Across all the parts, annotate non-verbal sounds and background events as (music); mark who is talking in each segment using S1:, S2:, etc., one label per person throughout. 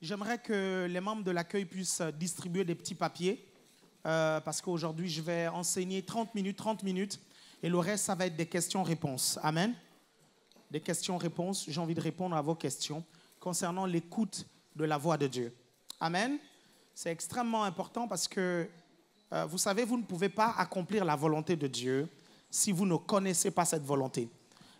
S1: J'aimerais que les membres de l'accueil puissent distribuer des petits papiers euh, parce qu'aujourd'hui, je vais enseigner 30 minutes, 30 minutes et le reste, ça va être des questions-réponses. Amen. Des questions-réponses. J'ai envie de répondre à vos questions concernant l'écoute de la voix de Dieu. Amen. C'est extrêmement important parce que, euh, vous savez, vous ne pouvez pas accomplir la volonté de Dieu si vous ne connaissez pas cette volonté.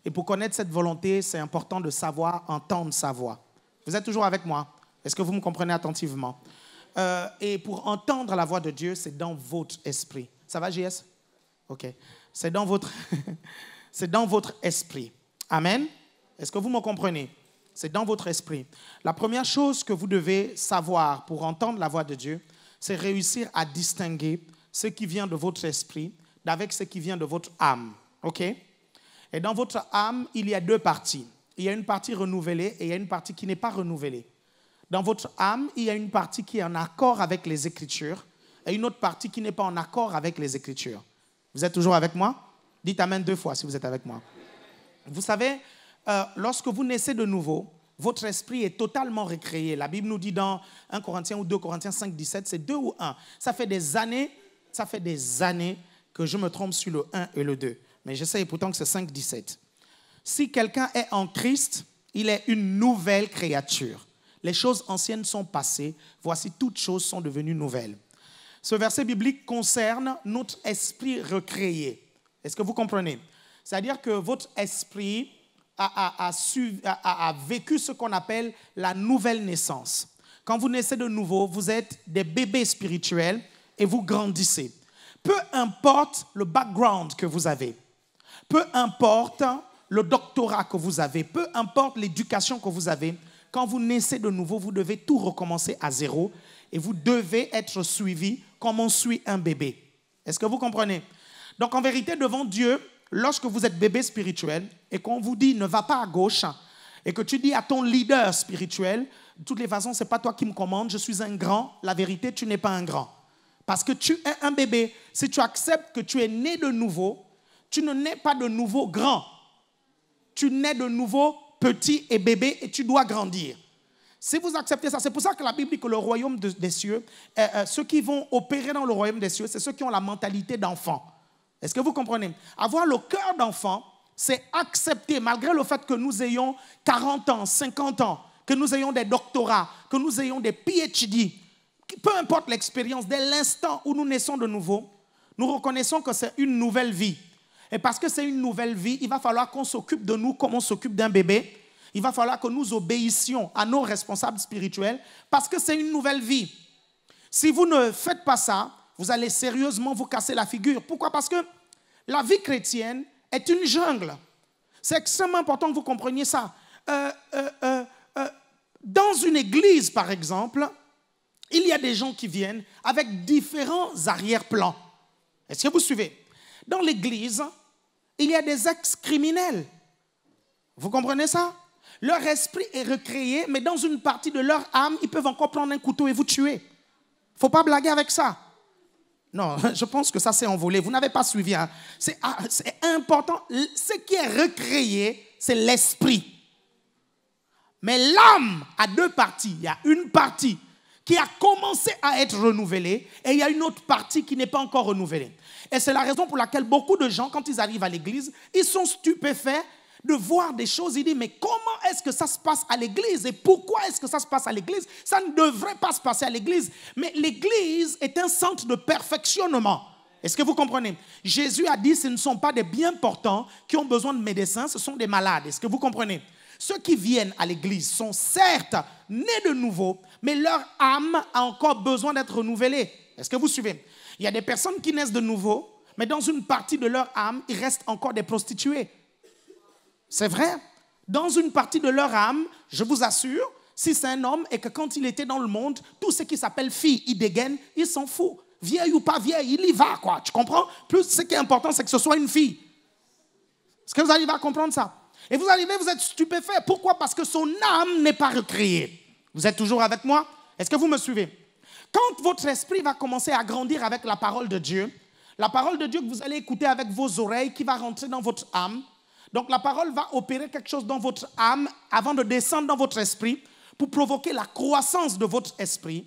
S1: Et pour connaître cette volonté, c'est important de savoir entendre sa voix. Vous êtes toujours avec moi. Est-ce que vous me comprenez attentivement euh, Et pour entendre la voix de Dieu, c'est dans votre esprit. Ça va, JS OK. C'est dans votre, (laughs) c'est dans votre esprit. Amen. Est-ce que vous me comprenez C'est dans votre esprit. La première chose que vous devez savoir pour entendre la voix de Dieu, c'est réussir à distinguer ce qui vient de votre esprit d'avec ce qui vient de votre âme. OK Et dans votre âme, il y a deux parties il y a une partie renouvelée et il y a une partie qui n'est pas renouvelée. Dans votre âme, il y a une partie qui est en accord avec les Écritures et une autre partie qui n'est pas en accord avec les Écritures. Vous êtes toujours avec moi Dites Amen deux fois si vous êtes avec moi. Vous savez, euh, lorsque vous naissez de nouveau, votre esprit est totalement recréé. La Bible nous dit dans 1 Corinthiens ou 2 Corinthiens 5, 17, c'est 2 ou 1. Ça fait des années, ça fait des années que je me trompe sur le 1 et le 2. Mais j'essaie pourtant que c'est 5, 17. Si quelqu'un est en Christ, il est une nouvelle créature. Les choses anciennes sont passées, voici toutes choses sont devenues nouvelles. Ce verset biblique concerne notre esprit recréé. Est-ce que vous comprenez C'est-à-dire que votre esprit a, vécu ce qu'on appelle la nouvelle naissance. Quand vous naissez de nouveau, vous êtes des bébés spirituels et vous grandissez. Peu importe le background que vous avez, peu importe le doctorat que vous avez, peu importe l'éducation que vous avez, quand vous naissez de nouveau, vous devez tout recommencer à zéro et vous devez être suivi comme on suit un bébé. Est-ce que vous comprenez Donc en vérité, devant Dieu, lorsque vous êtes bébé spirituel et qu'on vous dit ne va pas à gauche et que tu dis à ton leader spirituel, de toutes les façons, ce n'est pas toi qui me commandes, je suis un grand, la vérité, tu n'es pas un grand. Parce que tu es un bébé. Si tu acceptes que tu es né de nouveau, tu ne nais pas de nouveau grand tu nais de nouveau petit et bébé et tu dois grandir. Si vous acceptez ça, c'est pour ça que la Bible dit que le royaume des cieux, euh, euh, ceux qui vont opérer dans le royaume des cieux, c'est ceux qui ont la mentalité d'enfant. Est-ce que vous comprenez Avoir le cœur d'enfant, c'est accepter, malgré le fait que nous ayons 40 ans, 50 ans, que nous ayons des doctorats, que nous ayons des PhD, peu importe l'expérience, dès l'instant où nous naissons de nouveau, nous reconnaissons que c'est une nouvelle vie. Et parce que c'est une nouvelle vie, il va falloir qu'on s'occupe de nous comme on s'occupe d'un bébé. Il va falloir que nous obéissions à nos responsables spirituels parce que c'est une nouvelle vie. Si vous ne faites pas ça, vous allez sérieusement vous casser la figure. Pourquoi Parce que la vie chrétienne est une jungle. C'est extrêmement important que vous compreniez ça. Euh, euh, euh, dans une église, par exemple, il y a des gens qui viennent avec différents arrière-plans. Est-ce que vous suivez Dans l'église, il y a des ex-criminels. Vous comprenez ça Leur esprit est recréé, mais dans une partie de leur âme, ils peuvent encore prendre un couteau et vous tuer. Faut pas blaguer avec ça. Non, (laughs) je pense que ça s'est envolé. Vous n'avez pas suivi. Hein. Ah, c'est important. Ce qui est recréé, c'est l'esprit. Mais l'âme a deux parties. Il y a une partie qui a commencé à être renouvelé, et il y a une autre partie qui n'est pas encore renouvelée. Et c'est la raison pour laquelle beaucoup de gens, quand ils arrivent à l'église, ils sont stupéfaits de voir des choses. Ils disent, mais comment est-ce que ça se passe à l'église et pourquoi est-ce que ça se passe à l'église Ça ne devrait pas se passer à l'église. Mais l'église est un centre de perfectionnement. Est-ce que vous comprenez Jésus a dit, ce ne sont pas des biens portants qui ont besoin de médecins, ce sont des malades. Est-ce que vous comprenez Ceux qui viennent à l'église sont certes nés de nouveau, mais leur âme a encore besoin d'être renouvelée. Est-ce que vous suivez Il y a des personnes qui naissent de nouveau, mais dans une partie de leur âme, il reste encore des prostituées. C'est vrai. Dans une partie de leur âme, je vous assure, si c'est un homme et que quand il était dans le monde, tout ce qui s'appelle fille, il dégaine, il s'en fout. Vieille ou pas vieille, il y va, quoi. Tu comprends Plus ce qui est important, c'est que ce soit une fille. Est-ce que vous arrivez à comprendre ça Et vous arrivez, vous êtes stupéfait. Pourquoi Parce que son âme n'est pas recréée. Vous êtes toujours avec moi Est-ce que vous me suivez Quand votre esprit va commencer à grandir avec la parole de Dieu, la parole de Dieu que vous allez écouter avec vos oreilles, qui va rentrer dans votre âme, donc la parole va opérer quelque chose dans votre âme avant de descendre dans votre esprit pour provoquer la croissance de votre esprit.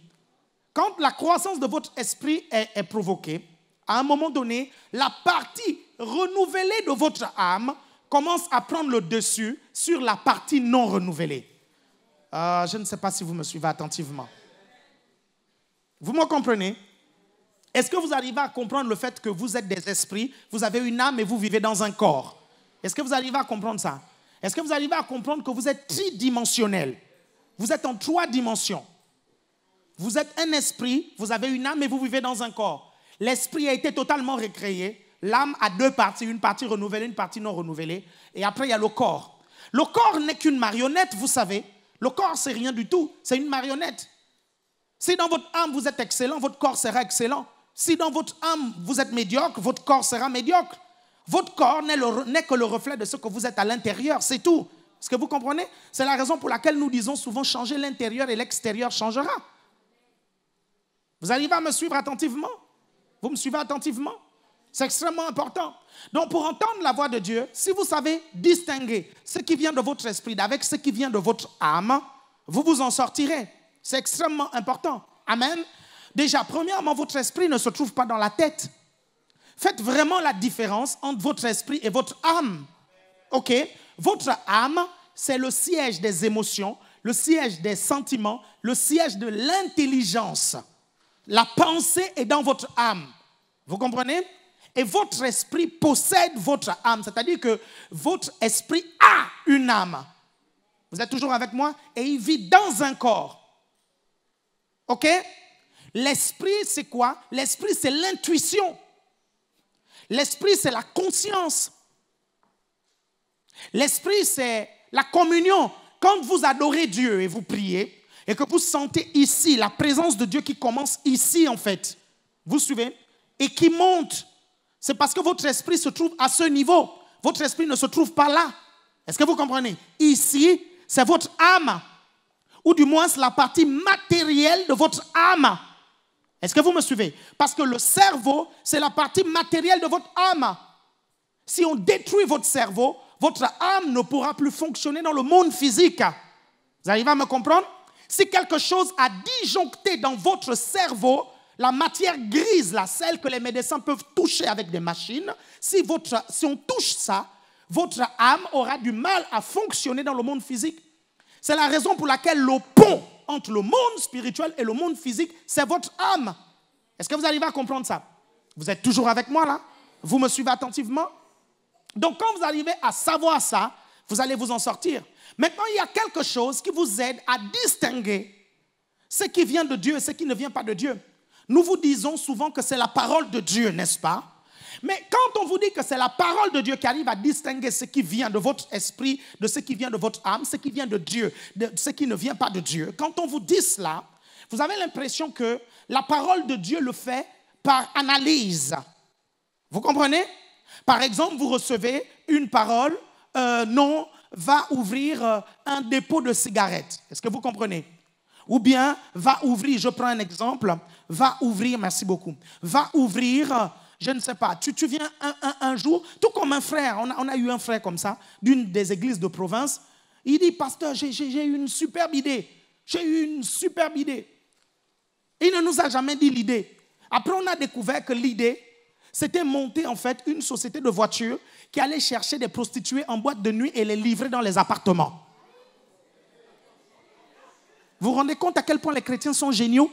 S1: Quand la croissance de votre esprit est, est provoquée, à un moment donné, la partie renouvelée de votre âme commence à prendre le dessus sur la partie non renouvelée. Euh, je ne sais pas si vous me suivez attentivement. Vous me comprenez Est-ce que vous arrivez à comprendre le fait que vous êtes des esprits, vous avez une âme et vous vivez dans un corps Est-ce que vous arrivez à comprendre ça Est-ce que vous arrivez à comprendre que vous êtes tridimensionnel Vous êtes en trois dimensions. Vous êtes un esprit, vous avez une âme et vous vivez dans un corps. L'esprit a été totalement recréé. L'âme a deux parties, une partie renouvelée, une partie non renouvelée. Et après, il y a le corps. Le corps n'est qu'une marionnette, vous savez. Le corps, c'est rien du tout, c'est une marionnette. Si dans votre âme, vous êtes excellent, votre corps sera excellent. Si dans votre âme, vous êtes médiocre, votre corps sera médiocre. Votre corps n'est que le reflet de ce que vous êtes à l'intérieur, c'est tout. Est-ce que vous comprenez C'est la raison pour laquelle nous disons souvent changer l'intérieur et l'extérieur changera. Vous arrivez à me suivre attentivement Vous me suivez attentivement c'est extrêmement important. Donc pour entendre la voix de Dieu, si vous savez distinguer ce qui vient de votre esprit avec ce qui vient de votre âme, vous vous en sortirez. C'est extrêmement important. Amen. Déjà, premièrement, votre esprit ne se trouve pas dans la tête. Faites vraiment la différence entre votre esprit et votre âme. OK Votre âme, c'est le siège des émotions, le siège des sentiments, le siège de l'intelligence. La pensée est dans votre âme. Vous comprenez et votre esprit possède votre âme. C'est-à-dire que votre esprit a une âme. Vous êtes toujours avec moi Et il vit dans un corps. OK L'esprit, c'est quoi L'esprit, c'est l'intuition. L'esprit, c'est la conscience. L'esprit, c'est la communion. Quand vous adorez Dieu et vous priez, et que vous sentez ici la présence de Dieu qui commence ici, en fait, vous suivez, et qui monte c'est parce que votre esprit se trouve à ce niveau. Votre esprit ne se trouve pas là. Est-ce que vous comprenez Ici, c'est votre âme, ou du moins c'est la partie matérielle de votre âme. Est-ce que vous me suivez Parce que le cerveau, c'est la partie matérielle de votre âme. Si on détruit votre cerveau, votre âme ne pourra plus fonctionner dans le monde physique. Vous arrivez à me comprendre Si quelque chose a disjoncté dans votre cerveau, la matière grise, la celle que les médecins peuvent toucher avec des machines, si, votre, si on touche ça, votre âme aura du mal à fonctionner dans le monde physique. C'est la raison pour laquelle le pont entre le monde spirituel et le monde physique, c'est votre âme. Est-ce que vous arrivez à comprendre ça Vous êtes toujours avec moi là Vous me suivez attentivement Donc quand vous arrivez à savoir ça, vous allez vous en sortir. Maintenant, il y a quelque chose qui vous aide à distinguer ce qui vient de Dieu et ce qui ne vient pas de Dieu. Nous vous disons souvent que c'est la parole de Dieu, n'est-ce pas Mais quand on vous dit que c'est la parole de Dieu qui arrive à distinguer ce qui vient de votre esprit, de ce qui vient de votre âme, ce qui vient de Dieu, de ce qui ne vient pas de Dieu, quand on vous dit cela, vous avez l'impression que la parole de Dieu le fait par analyse. Vous comprenez Par exemple, vous recevez une parole, euh, non, va ouvrir euh, un dépôt de cigarettes. Est-ce que vous comprenez ou bien, va ouvrir, je prends un exemple, va ouvrir, merci beaucoup, va ouvrir, je ne sais pas, tu, viens un, jour, tout comme un frère, on a, on a eu un frère comme ça, d'une des églises de province, il dit, pasteur, j'ai eu une superbe idée, j'ai eu une superbe idée. Il ne nous a jamais dit l'idée. Après, on a découvert que l'idée, c'était monter en fait une société de voitures qui allait chercher des prostituées en boîte de nuit et les livrer dans les appartements. Vous vous rendez compte à quel point les chrétiens sont géniaux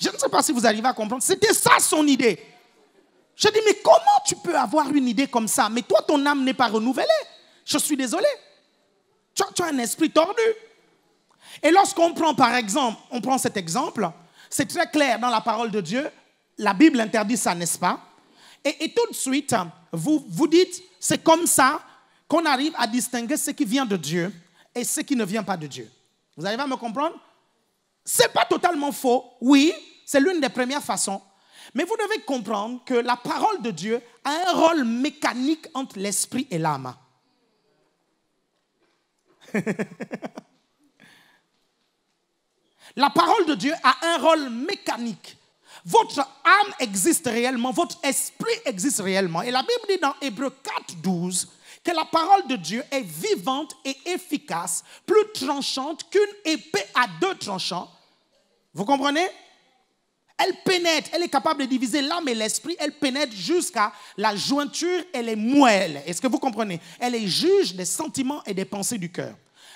S1: Je ne sais pas si vous arrivez à comprendre. C'était ça son idée. Je dis, mais comment tu peux avoir une idée comme ça Mais toi, ton âme n'est pas renouvelée. Je suis désolé. Tu as, un esprit tordu. Et lorsqu'on prend par exemple, on prend cet exemple, c'est très clair dans la parole de Dieu, la Bible interdit ça, n'est-ce pas et, et, tout de suite, vous vous dites, c'est comme ça qu'on arrive à distinguer ce qui vient de Dieu et ce qui ne vient pas de Dieu. Vous allez à me comprendre Ce n'est pas totalement faux, oui, c'est l'une des premières façons. Mais vous devez comprendre que la parole de Dieu a un rôle mécanique entre l'esprit et l'âme. (laughs) la parole de Dieu a un rôle mécanique. Votre âme existe réellement, votre esprit existe réellement. Et la Bible dit dans Hébreu 4, 12, que la parole de Dieu est vivante et efficace, plus tranchante qu'une épée à deux tranchants. Vous comprenez Elle pénètre, elle est capable de diviser l'âme et l'esprit, elle pénètre jusqu'à la jointure et les moelles. Est-ce que vous comprenez Elle est juge des sentiments et des pensées du cœur.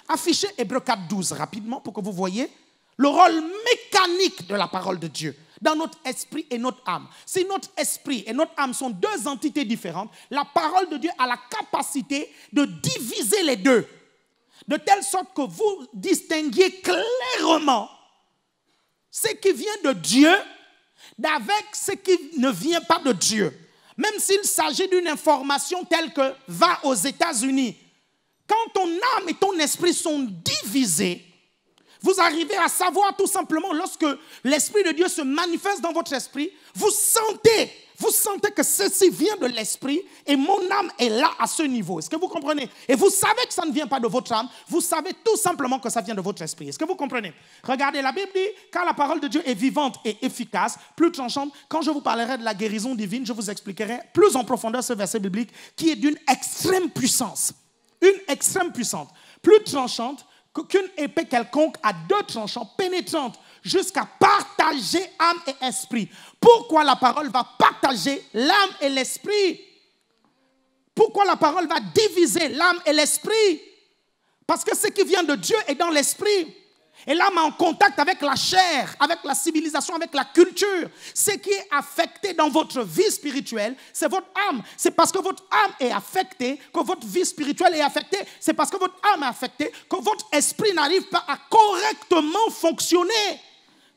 S1: Affichez Hébreu 4.12 rapidement pour que vous voyez le rôle mécanique de la parole de Dieu dans notre esprit et notre âme. Si notre esprit et notre âme sont deux entités différentes, la parole de Dieu a la capacité de diviser les deux, de telle sorte que vous distinguiez clairement ce qui vient de Dieu d'avec ce qui ne vient pas de Dieu. Même s'il s'agit d'une information telle que va aux États-Unis, quand ton âme et ton esprit sont divisés, vous arrivez à savoir tout simplement lorsque l'Esprit de Dieu se manifeste dans votre esprit, vous sentez, vous sentez que ceci vient de l'Esprit et mon âme est là à ce niveau. Est-ce que vous comprenez Et vous savez que ça ne vient pas de votre âme, vous savez tout simplement que ça vient de votre esprit. Est-ce que vous comprenez Regardez, la Bible dit, car la parole de Dieu est vivante et efficace, plus tranchante, quand je vous parlerai de la guérison divine, je vous expliquerai plus en profondeur ce verset biblique qui est d'une extrême puissance. Une extrême puissance, plus tranchante qu'une épée quelconque a deux tranchants pénétrantes jusqu'à partager âme et esprit. Pourquoi la parole va partager l'âme et l'esprit Pourquoi la parole va diviser l'âme et l'esprit Parce que ce qui vient de Dieu est dans l'esprit. Et l'âme en contact avec la chair, avec la civilisation, avec la culture. Ce qui est affecté dans votre vie spirituelle, c'est votre âme. C'est parce que votre âme est affectée que votre vie spirituelle est affectée. C'est parce que votre âme est affectée que votre esprit n'arrive pas à correctement fonctionner.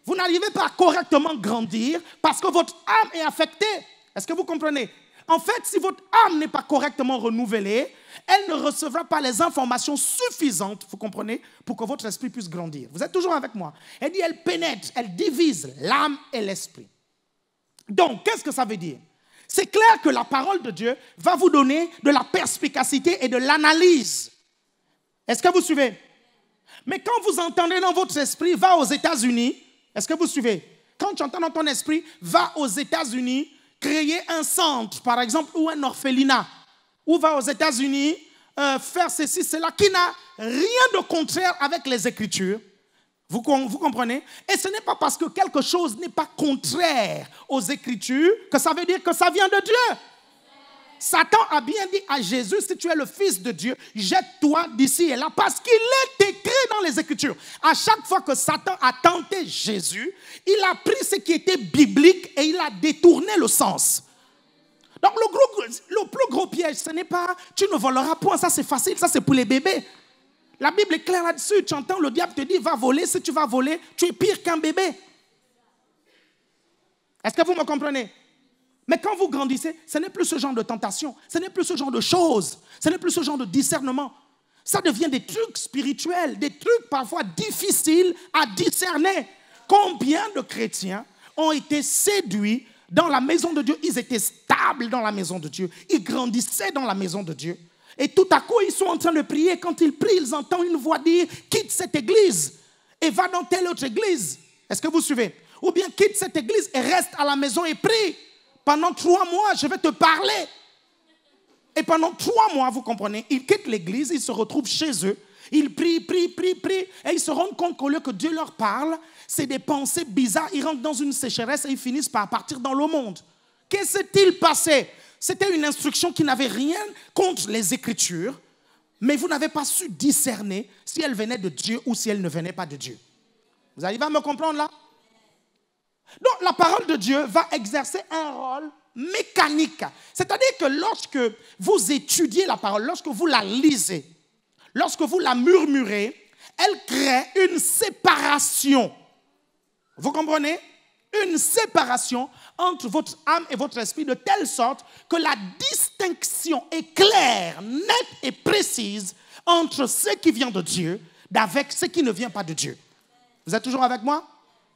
S1: Vous n'arrivez pas à correctement grandir parce que votre âme est affectée. Est-ce que vous comprenez En fait, si votre âme n'est pas correctement renouvelée, elle ne recevra pas les informations suffisantes, vous comprenez, pour que votre esprit puisse grandir. Vous êtes toujours avec moi. Elle dit, elle pénètre, elle divise l'âme et l'esprit. Donc, qu'est-ce que ça veut dire C'est clair que la parole de Dieu va vous donner de la perspicacité et de l'analyse. Est-ce que vous suivez Mais quand vous entendez dans votre esprit, va aux États-Unis, est-ce que vous suivez Quand tu entends dans ton esprit, va aux États-Unis, créer un centre, par exemple, ou un orphelinat ou va aux États-Unis euh, faire ceci, cela, qui n'a rien de contraire avec les Écritures. Vous, vous comprenez Et ce n'est pas parce que quelque chose n'est pas contraire aux Écritures que ça veut dire que ça vient de Dieu. Satan a bien dit à Jésus, si tu es le fils de Dieu, jette-toi d'ici et là, parce qu'il est écrit dans les Écritures. À chaque fois que Satan a tenté Jésus, il a pris ce qui était biblique et il a détourné le sens. Donc le, plus gros piège, ce n'est pas tu ne voleras point, ça c'est facile, ça c'est pour les bébés. La Bible est claire là-dessus. Tu entends le diable te dit, va voler, si tu vas voler, tu es pire qu'un bébé. Est-ce que vous me comprenez Mais quand vous grandissez, ce n'est plus ce genre de tentation, ce n'est plus ce genre de choses, ce n'est plus ce genre de discernement. Ça devient des trucs spirituels, des trucs parfois difficiles à discerner. Combien de chrétiens ont été séduits dans la maison de Dieu, ils étaient stables dans la maison de Dieu. Ils grandissaient dans la maison de Dieu. Et tout à coup, ils sont en train de prier. Quand ils prient, ils entendent une voix dire, quitte cette église et va dans telle autre église. Est-ce que vous suivez Ou bien quitte cette église et reste à la maison et prie. Pendant trois mois, je vais te parler. Et pendant trois mois, vous comprenez, ils quittent l'église, ils se retrouvent chez eux, ils prient, prient, prient, prient, et ils se rendent compte qu'au lieu que Dieu leur parle, c'est des pensées bizarres, ils rentrent dans une sécheresse et ils finissent par partir dans le monde. Qu'est-ce s'est-il passé C'était une instruction qui n'avait rien contre les Écritures, mais vous n'avez pas su discerner si elle venait de Dieu ou si elle ne venait pas de Dieu. Vous arrivez à me comprendre là Donc la parole de Dieu va exercer un rôle mécanique. C'est-à-dire que lorsque vous étudiez la parole, lorsque vous la lisez, lorsque vous la murmurez, elle crée une séparation. Vous comprenez Une séparation entre votre âme et votre esprit de telle sorte que la distinction est claire, nette et précise entre ce qui vient de Dieu d'avec ce qui ne vient pas de Dieu. Vous êtes toujours avec moi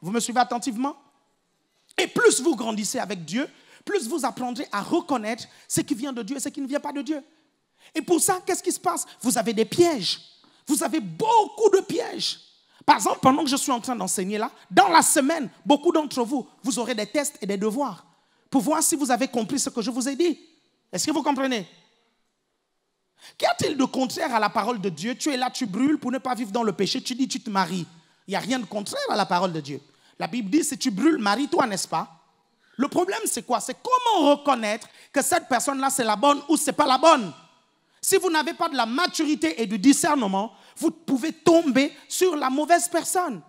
S1: Vous me suivez attentivement Et plus vous grandissez avec Dieu, plus vous apprendrez à reconnaître ce qui vient de Dieu et ce qui ne vient pas de Dieu. Et pour ça, qu'est-ce qui se passe Vous avez des pièges. Vous avez beaucoup de pièges. Par exemple, pendant que je suis en train d'enseigner là, dans la semaine, beaucoup d'entre vous, vous aurez des tests et des devoirs pour voir si vous avez compris ce que je vous ai dit. Est-ce que vous comprenez Qu'y a-t-il de contraire à la parole de Dieu Tu es là, tu brûles pour ne pas vivre dans le péché, tu dis tu te maries. Il n'y a rien de contraire à la parole de Dieu. La Bible dit si tu brûles, marie-toi, n'est-ce pas le problème, c'est quoi C'est comment reconnaître que cette personne-là, c'est la bonne ou c'est pas la bonne. Si vous n'avez pas de la maturité et du discernement, vous pouvez tomber sur la mauvaise personne.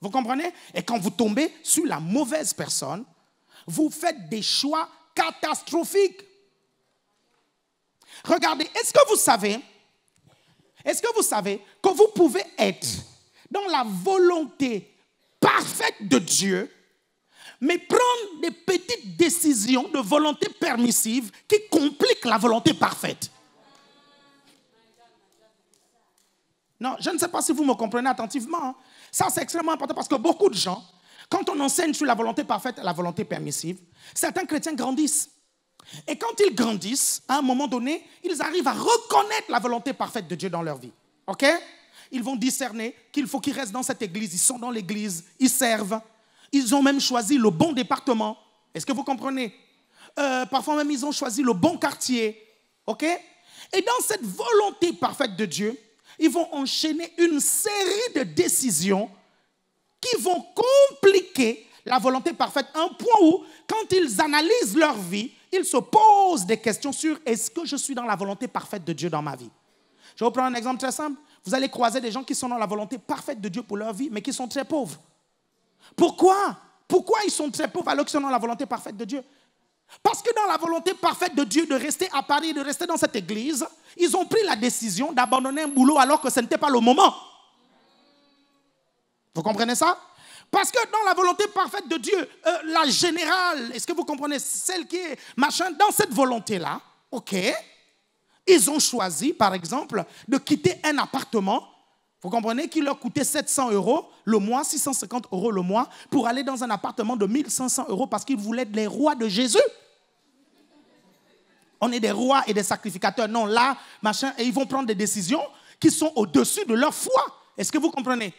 S1: Vous comprenez Et quand vous tombez sur la mauvaise personne, vous faites des choix catastrophiques. Regardez, est-ce que vous savez, est-ce que vous savez que vous pouvez être dans la volonté parfaite de Dieu mais prendre des petites décisions de volonté permissive qui compliquent la volonté parfaite. Non, je ne sais pas si vous me comprenez attentivement. Hein. Ça, c'est extrêmement important parce que beaucoup de gens, quand on enseigne sur la volonté parfaite et la volonté permissive, certains chrétiens grandissent. Et quand ils grandissent, à un moment donné, ils arrivent à reconnaître la volonté parfaite de Dieu dans leur vie. OK Ils vont discerner qu'il faut qu'ils restent dans cette église. Ils sont dans l'église, ils servent, ils ont même choisi le bon département. Est-ce que vous comprenez euh, Parfois même, ils ont choisi le bon quartier. OK Et dans cette volonté parfaite de Dieu, ils vont enchaîner une série de décisions qui vont compliquer la volonté parfaite. Un point où, quand ils analysent leur vie, ils se posent des questions sur est-ce que je suis dans la volonté parfaite de Dieu dans ma vie Je vais vous prendre un exemple très simple. Vous allez croiser des gens qui sont dans la volonté parfaite de Dieu pour leur vie, mais qui sont très pauvres. Pourquoi Pourquoi ils sont très pauvres alors que sont dans la volonté parfaite de Dieu Parce que dans la volonté parfaite de Dieu de rester à Paris, de rester dans cette église, ils ont pris la décision d'abandonner un boulot alors que ce n'était pas le moment. Vous comprenez ça parce que dans la volonté parfaite de Dieu, euh, la générale, est-ce que vous comprenez, celle qui est machin, dans cette volonté-là, ok, ils ont choisi, par exemple, de quitter un appartement vous comprenez qu'il leur coûtait 700 euros le mois, 650 euros le mois, pour aller dans un appartement de 1500 euros parce qu'ils voulaient être les rois de Jésus. On est des rois et des sacrificateurs. Non, là, machin, et ils vont prendre des décisions qui sont au-dessus de leur foi. Est-ce que vous comprenez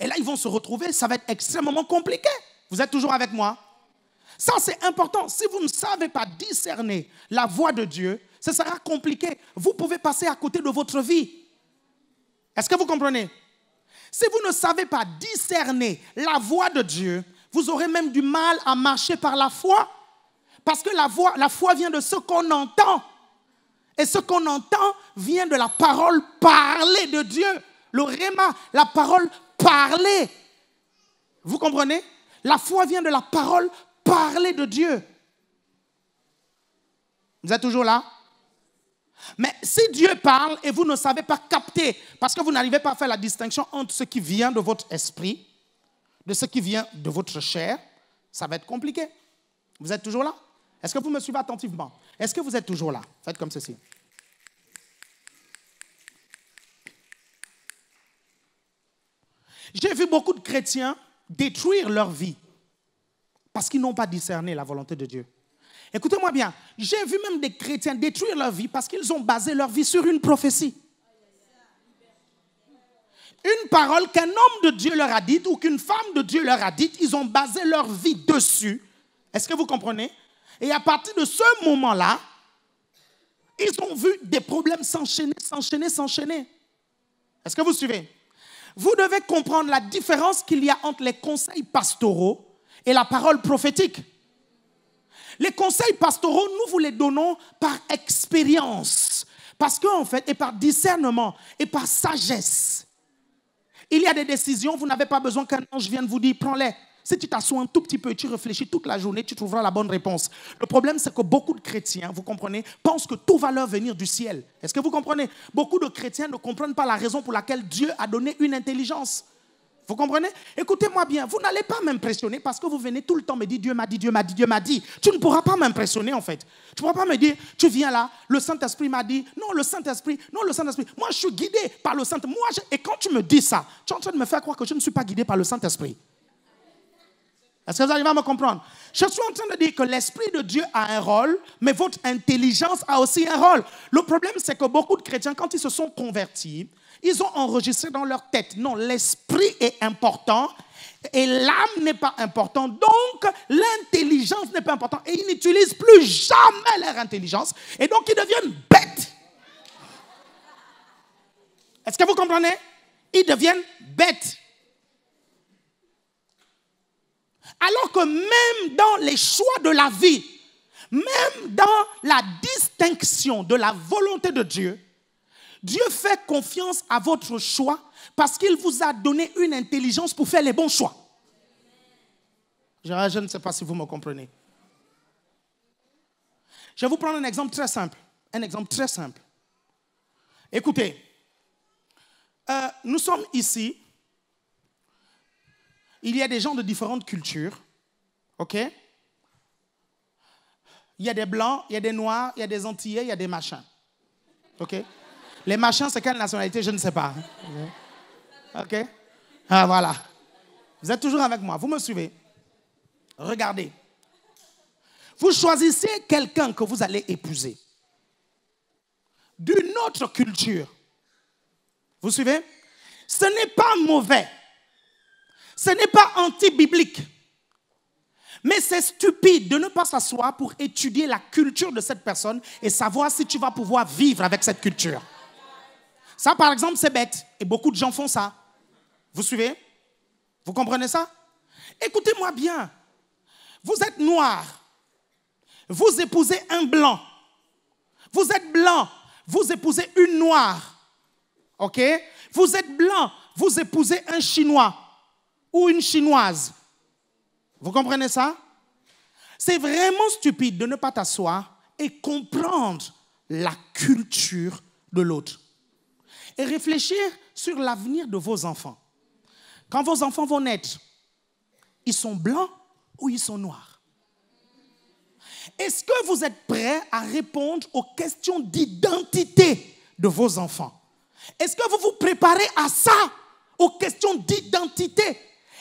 S1: Et là, ils vont se retrouver, ça va être extrêmement compliqué. Vous êtes toujours avec moi Ça, c'est important. Si vous ne savez pas discerner la voix de Dieu, ce sera compliqué. Vous pouvez passer à côté de votre vie. Est-ce que vous comprenez Si vous ne savez pas discerner la voix de Dieu, vous aurez même du mal à marcher par la foi. Parce que la, foi vient de ce qu'on entend. Et ce qu'on entend vient de la parole parlée de Dieu. Le réma, la parole parlée. Vous comprenez La foi vient de la parole parlée de Dieu. Vous êtes toujours là mais si Dieu parle et vous ne savez pas capter, parce que vous n'arrivez pas à faire la distinction entre ce qui vient de votre esprit, de ce qui vient de votre chair, ça va être compliqué. Vous êtes toujours là Est-ce que vous me suivez attentivement Est-ce que vous êtes toujours là Faites comme ceci. J'ai vu beaucoup de chrétiens détruire leur vie parce qu'ils n'ont pas discerné la volonté de Dieu. Écoutez-moi bien, j'ai vu même des chrétiens détruire leur vie parce qu'ils ont basé leur vie sur une prophétie. Une parole qu'un homme de Dieu leur a dite ou qu'une femme de Dieu leur a dite, ils ont basé leur vie dessus. Est-ce que vous comprenez Et à partir de ce moment-là, ils ont vu des problèmes s'enchaîner, s'enchaîner, s'enchaîner. Est-ce que vous suivez Vous devez comprendre la différence qu'il y a entre les conseils pastoraux et la parole prophétique. Les conseils pastoraux, nous vous les donnons par expérience. Parce qu'en fait, et par discernement, et par sagesse. Il y a des décisions, vous n'avez pas besoin qu'un ange vienne vous dire, prends-les. Si tu t'assois un tout petit peu et tu réfléchis toute la journée, tu trouveras la bonne réponse. Le problème, c'est que beaucoup de chrétiens, vous comprenez, pensent que tout va leur venir du ciel. Est-ce que vous comprenez Beaucoup de chrétiens ne comprennent pas la raison pour laquelle Dieu a donné une intelligence. Vous comprenez Écoutez-moi bien, vous n'allez pas m'impressionner parce que vous venez tout le temps me dire Dieu m'a dit, Dieu m'a dit, Dieu m'a dit. Tu ne pourras pas m'impressionner en fait. Tu ne pourras pas me dire, tu viens là, le Saint-Esprit m'a dit, non, le Saint-Esprit, non, le Saint-Esprit. Moi, je suis guidé par le Saint-Esprit. Moi, Et quand tu me dis ça, tu es en train de me faire croire que je ne suis pas guidé par le Saint-Esprit. Est-ce que vous arrivez à me comprendre Je suis en train de dire que l'Esprit de Dieu a un rôle, mais votre intelligence a aussi un rôle. Le problème, c'est que beaucoup de chrétiens, quand ils se sont convertis, ils ont enregistré dans leur tête, non, l'Esprit est important et l'âme n'est pas importante. Donc, l'intelligence n'est pas importante. Et ils n'utilisent plus jamais leur intelligence. Et donc, ils deviennent bêtes. Est-ce que vous comprenez Ils deviennent bêtes. Alors que même dans les choix de la vie, même dans la distinction de la volonté de Dieu, Dieu fait confiance à votre choix parce qu'il vous a donné une intelligence pour faire les bons choix. Je, ne sais pas si vous me comprenez. Je vais vous prendre un exemple très simple. Un exemple très simple. Écoutez, euh, nous sommes ici. Il y a des gens de différentes cultures. OK Il y a des blancs, il y a des noirs, il y a des antillais, il y a des machins. OK les machins, c'est quelle nationalité Je ne sais pas. OK ah, Voilà. Vous êtes toujours avec moi. Vous me suivez Regardez. Vous choisissez quelqu'un que vous allez épouser d'une autre culture. Vous suivez Ce n'est pas mauvais. Ce n'est pas anti-biblique. Mais c'est stupide de ne pas s'asseoir pour étudier la culture de cette personne et savoir si tu vas pouvoir vivre avec cette culture. Ça, par exemple, c'est bête. Et beaucoup de gens font ça. Vous suivez Vous comprenez ça Écoutez-moi bien. Vous êtes noir. Vous épousez un blanc. Vous êtes blanc. Vous épousez une noire. OK Vous êtes blanc. Vous épousez un chinois ou une chinoise. Vous comprenez ça C'est vraiment stupide de ne pas t'asseoir et comprendre la culture de l'autre réfléchir sur l'avenir de vos enfants. Quand vos enfants vont naître, ils sont blancs ou ils sont noirs Est-ce que vous êtes prêt à répondre aux questions d'identité de vos enfants Est-ce que vous vous préparez à ça, aux questions d'identité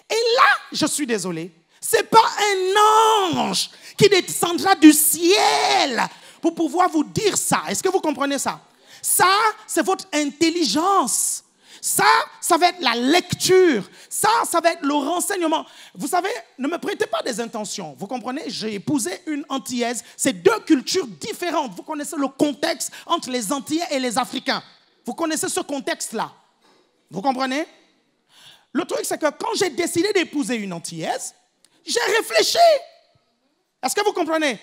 S1: Et là, je suis désolé, c'est pas un ange qui descendra du ciel pour pouvoir vous dire ça. Est-ce que vous comprenez ça ça, c'est votre intelligence. Ça, ça va être la lecture. Ça, ça va être le renseignement. Vous savez, ne me prêtez pas des intentions. Vous comprenez J'ai épousé une Antillaise. C'est deux cultures différentes. Vous connaissez le contexte entre les Antillais et les Africains. Vous connaissez ce contexte-là. Vous comprenez Le truc, c'est que quand j'ai décidé d'épouser une Antillaise, j'ai réfléchi. Est-ce que vous comprenez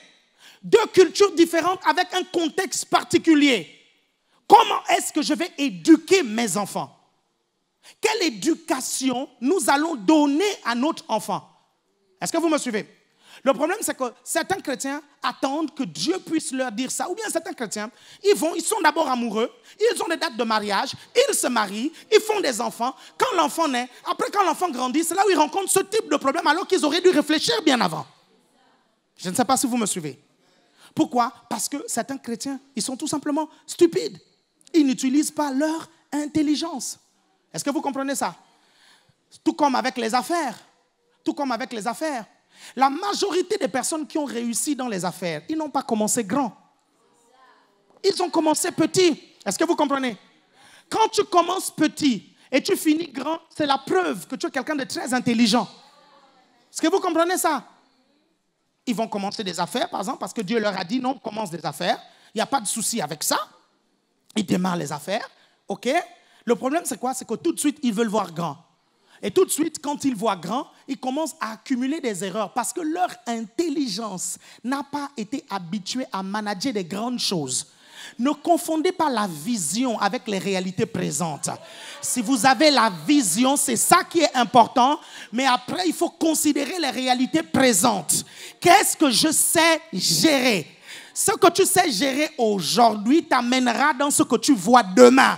S1: Deux cultures différentes avec un contexte particulier. Comment est-ce que je vais éduquer mes enfants Quelle éducation nous allons donner à notre enfant Est-ce que vous me suivez Le problème, c'est que certains chrétiens attendent que Dieu puisse leur dire ça. Ou bien certains chrétiens, ils vont, ils sont d'abord amoureux, ils ont des dates de mariage, ils se marient, ils font des enfants. Quand l'enfant naît, après quand l'enfant grandit, c'est là où ils rencontrent ce type de problème alors qu'ils auraient dû réfléchir bien avant. Je ne sais pas si vous me suivez. Pourquoi Parce que certains chrétiens, ils sont tout simplement stupides. Ils n'utilisent pas leur intelligence. Est-ce que vous comprenez ça Tout comme avec les affaires. Tout comme avec les affaires. La majorité des personnes qui ont réussi dans les affaires, ils n'ont pas commencé grand. Ils ont commencé petit. Est-ce que vous comprenez Quand tu commences petit et tu finis grand, c'est la preuve que tu es quelqu'un de très intelligent. Est-ce que vous comprenez ça Ils vont commencer des affaires, par exemple, parce que Dieu leur a dit non, commence des affaires. Il n'y a pas de souci avec ça ils démarrent les affaires, OK Le problème, c'est quoi C'est que tout de suite, ils veulent voir grand. Et tout de suite, quand ils voient grand, ils commencent à accumuler des erreurs parce que leur intelligence n'a pas été habituée à manager des grandes choses. Ne confondez pas la vision avec les réalités présentes. Si vous avez la vision, c'est ça qui est important, mais après, il faut considérer les réalités présentes. Qu'est-ce que je sais gérer ce que tu sais gérer aujourd'hui t'amènera dans ce que tu vois demain.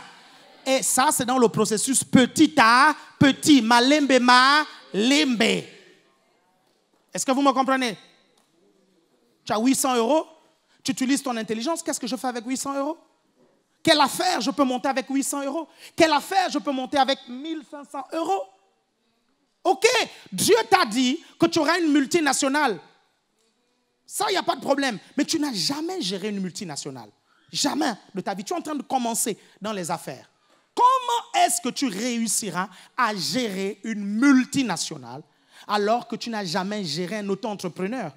S1: Et ça, c'est dans le processus petit à petit. Malembe, ma, Est-ce que vous me comprenez Tu as 800 euros, tu utilises ton intelligence. Qu'est-ce que je fais avec 800 euros Quelle affaire je peux monter avec 800 euros Quelle affaire je peux monter avec 1500 euros Ok, Dieu t'a dit que tu auras une multinationale. Ça, il n'y a pas de problème. Mais tu n'as jamais géré une multinationale. Jamais de ta vie. Tu es en train de commencer dans les affaires. Comment est-ce que tu réussiras à gérer une multinationale alors que tu n'as jamais géré un auto-entrepreneur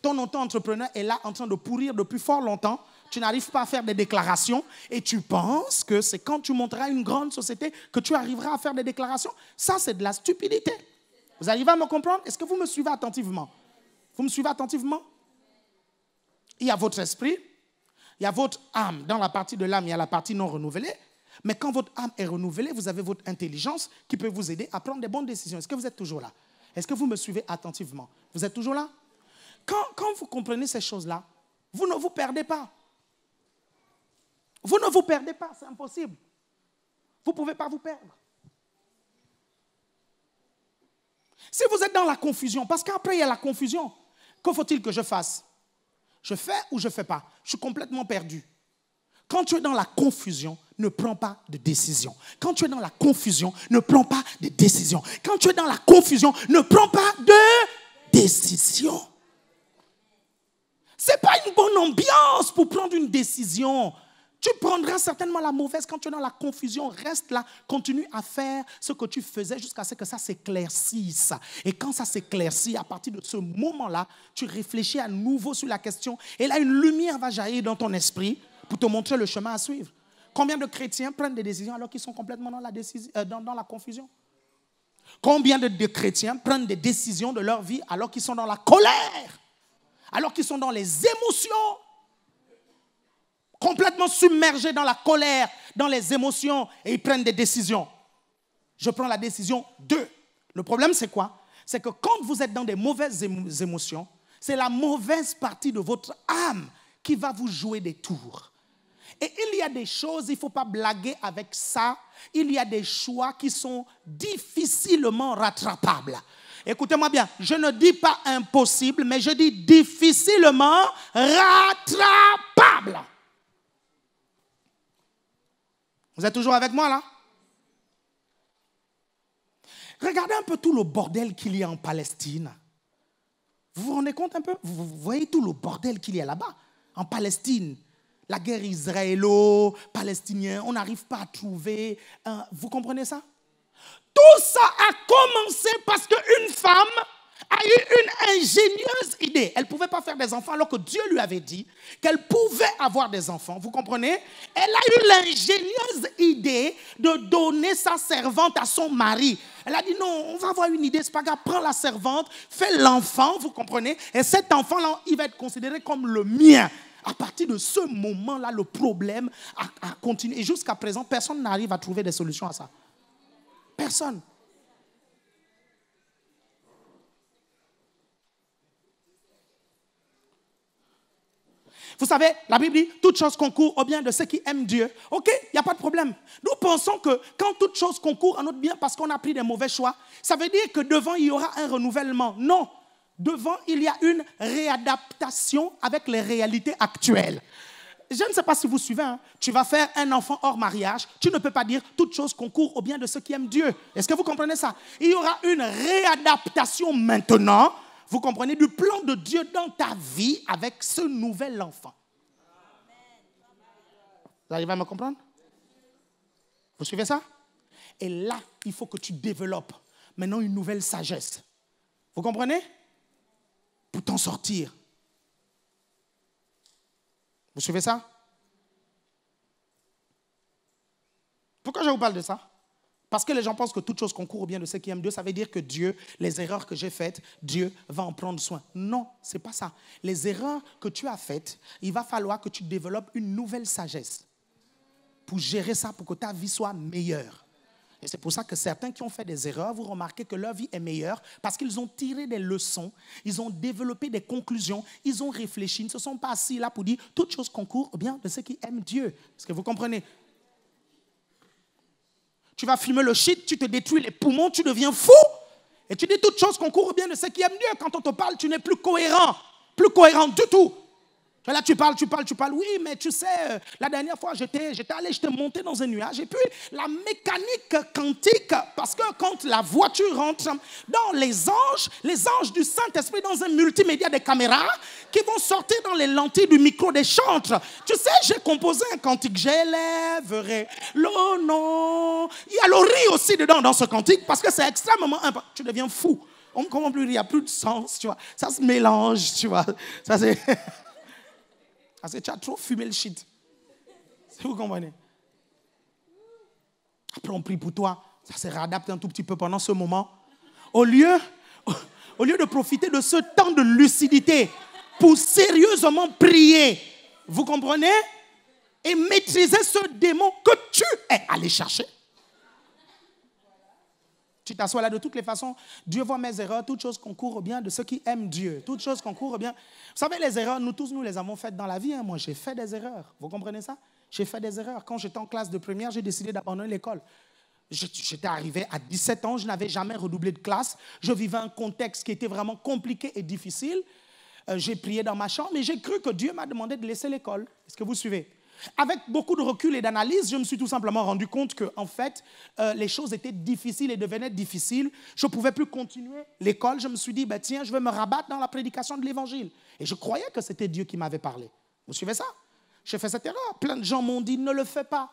S1: Ton auto-entrepreneur est là en train de pourrir depuis fort longtemps. Tu n'arrives pas à faire des déclarations et tu penses que c'est quand tu monteras une grande société que tu arriveras à faire des déclarations. Ça, c'est de la stupidité. Vous arrivez à me comprendre Est-ce que vous me suivez attentivement Vous me suivez attentivement il y a votre esprit, il y a votre âme. Dans la partie de l'âme, il y a la partie non renouvelée. Mais quand votre âme est renouvelée, vous avez votre intelligence qui peut vous aider à prendre des bonnes décisions. Est-ce que vous êtes toujours là Est-ce que vous me suivez attentivement Vous êtes toujours là quand, vous comprenez ces choses-là, vous ne vous perdez pas. Vous ne vous perdez pas, c'est impossible. Vous ne pouvez pas vous perdre. Si vous êtes dans la confusion, parce qu'après il y a la confusion, que faut-il que je fasse je fais ou je ne fais pas Je suis complètement perdu. Quand tu es dans la confusion, ne prends pas de décision. Quand tu es dans la confusion, ne prends pas de décision. Quand tu es dans la confusion, ne prends pas de décision. Ce n'est pas une bonne ambiance pour prendre une décision. Tu prendras certainement la mauvaise quand tu es dans la confusion. Reste là, continue à faire ce que tu faisais jusqu'à ce que ça s'éclaircisse. Et quand ça s'éclaircit, à partir de ce moment-là, tu réfléchis à nouveau sur la question. Et là, une lumière va jaillir dans ton esprit pour te montrer le chemin à suivre. Combien de chrétiens prennent des décisions alors qu'ils sont complètement dans la, euh, confusion Combien de chrétiens prennent des décisions de leur vie alors qu'ils sont dans la colère, alors qu'ils sont dans les émotions complètement submergés dans la colère, dans les émotions, et ils prennent des décisions. Je prends la décision 2. Le problème, c'est quoi C'est que quand vous êtes dans des mauvaises émotions, c'est la mauvaise partie de votre âme qui va vous jouer des tours. Et il y a des choses, il ne faut pas blaguer avec ça. Il y a des choix qui sont difficilement rattrapables. Écoutez-moi bien, je ne dis pas impossible, mais je dis difficilement rattrapable. Vous êtes toujours avec moi là Regardez un peu tout le bordel qu'il y a en Palestine. Vous vous rendez compte un peu Vous voyez tout le bordel qu'il y a là-bas, en Palestine. La guerre israélo-palestinienne, on n'arrive pas à trouver. Euh, vous comprenez ça Tout ça a commencé parce qu'une femme a eu une ingénieuse idée. Elle ne pouvait pas faire des enfants alors que Dieu lui avait dit qu'elle pouvait avoir des enfants. Vous comprenez Elle a eu l'ingénieuse idée de donner sa servante à son mari. Elle a dit non, on va avoir une idée, c'est pas grave, prends la servante, fais l'enfant, vous comprenez Et cet enfant-là, il va être considéré comme le mien. À partir de ce moment-là, le problème a, continué. Et jusqu'à présent, personne n'arrive à trouver des solutions à ça. Personne. Vous savez, la Bible dit, toutes choses concourent au bien de ceux qui aiment Dieu. OK, il n'y a pas de problème. Nous pensons que quand toutes choses concourent à notre bien parce qu'on a pris des mauvais choix, ça veut dire que devant, il y aura un renouvellement. Non, devant, il y a une réadaptation avec les réalités actuelles. Je ne sais pas si vous suivez, hein. tu vas faire un enfant hors mariage, tu ne peux pas dire toutes choses concourent au bien de ceux qui aiment Dieu. Est-ce que vous comprenez ça Il y aura une réadaptation maintenant vous comprenez, du plan de Dieu dans ta vie avec ce nouvel enfant. Vous arrivez à me comprendre Vous suivez ça Et là, il faut que tu développes maintenant une nouvelle sagesse. Vous comprenez Pour t'en sortir. Vous suivez ça Pourquoi je vous parle de ça parce que les gens pensent que toute chose concourt au bien de ceux qui aiment Dieu, ça veut dire que Dieu, les erreurs que j'ai faites, Dieu va en prendre soin. Non, c'est pas ça. Les erreurs que tu as faites, il va falloir que tu développes une nouvelle sagesse pour gérer ça, pour que ta vie soit meilleure. Et c'est pour ça que certains qui ont fait des erreurs, vous remarquez que leur vie est meilleure parce qu'ils ont tiré des leçons, ils ont développé des conclusions, ils ont réfléchi, ils ne se sont pas assis là pour dire toute chose concourt au bien de ceux qui aiment Dieu. Est-ce que vous comprenez tu vas fumer le shit, tu te détruis les poumons, tu deviens fou. Et tu dis toutes choses qu'on court bien de ce qui aime mieux. Quand on te parle, tu n'es plus cohérent. Plus cohérent du tout là, tu parles, tu parles, tu parles. Oui, mais tu sais, euh, la dernière fois, j'étais, j'étais allé, j'étais monté dans un nuage. Et puis, la mécanique quantique, parce que quand la voiture rentre dans les anges, les anges du Saint-Esprit, dans un multimédia des caméras, qui vont sortir dans les lentilles du micro des chantres. Tu sais, j'ai composé un cantique. J'élèverai le nom. Il y a le aussi dedans, dans ce cantique, parce que c'est extrêmement important. Tu deviens fou. On ne comprend plus, il n'y a plus de sens, tu vois. Ça se mélange, tu vois. Ça, c'est. (laughs) Parce que tu as trop fumé le shit. (laughs) vous comprenez. Après, on prie pour toi. Ça se réadapte un tout petit peu pendant ce moment. Au lieu, (laughs) au lieu de profiter de ce temps de lucidité pour sérieusement prier, vous comprenez Et maîtriser ce démon que tu es allé chercher. Tu t'assois là de toutes les façons. Dieu voit mes erreurs. Toutes choses concourent au bien de ceux qui aiment Dieu. Toutes choses concourent bien. Vous savez, les erreurs, nous tous, nous les avons faites dans la vie. Hein. Moi, j'ai fait des erreurs. Vous comprenez ça J'ai fait des erreurs. Quand j'étais en classe de première, j'ai décidé d'abandonner l'école. J'étais arrivé à 17 ans, je n'avais jamais redoublé de classe. Je vivais un contexte qui était vraiment compliqué et difficile. Euh, j'ai prié dans ma chambre et j'ai cru que Dieu m'a demandé de laisser l'école. Est-ce que vous suivez avec beaucoup de recul et d'analyse, je me suis tout simplement rendu compte que, en fait, euh, les choses étaient difficiles et devenaient difficiles. Je ne pouvais plus continuer l'école. Je me suis dit, bah, tiens, je vais me rabattre dans la prédication de l'Évangile. Et je croyais que c'était Dieu qui m'avait parlé. Vous suivez ça J'ai fait cette erreur. Plein de gens m'ont dit, ne le fais pas.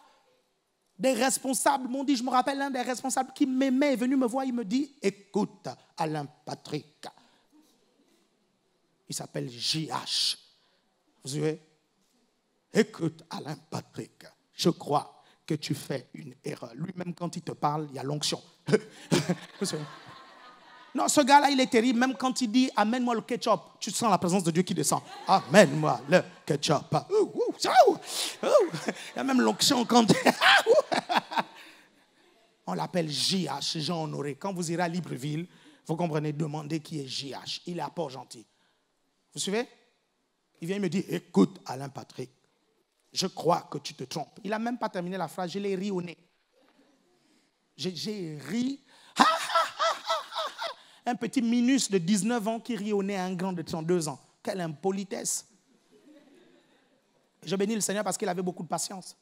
S1: Des responsables m'ont dit, je me rappelle, l'un des responsables qui m'aimait est venu me voir, il me dit, écoute, Alain Patrick, il s'appelle JH. Vous suivez Écoute, Alain Patrick, je crois que tu fais une erreur. Lui-même, quand il te parle, il y a l'onction. (laughs) non, ce gars-là, il est terrible. Même quand il dit Amène-moi le ketchup, tu sens la présence de Dieu qui descend. Amène-moi le ketchup. Il y a même l'onction quand. (laughs) On l'appelle JH, Jean Honoré. Quand vous irez à Libreville, vous comprenez, demandez qui est JH. Il est à gentil Vous suivez Il vient me dit « Écoute, Alain Patrick, je crois que tu te trompes. Il n'a même pas terminé la phrase, je l'ai ri au nez. J'ai ri. Un petit minus de 19 ans qui rit au nez à un grand de 32 ans. Quelle impolitesse. Je bénis le Seigneur parce qu'il avait beaucoup de patience.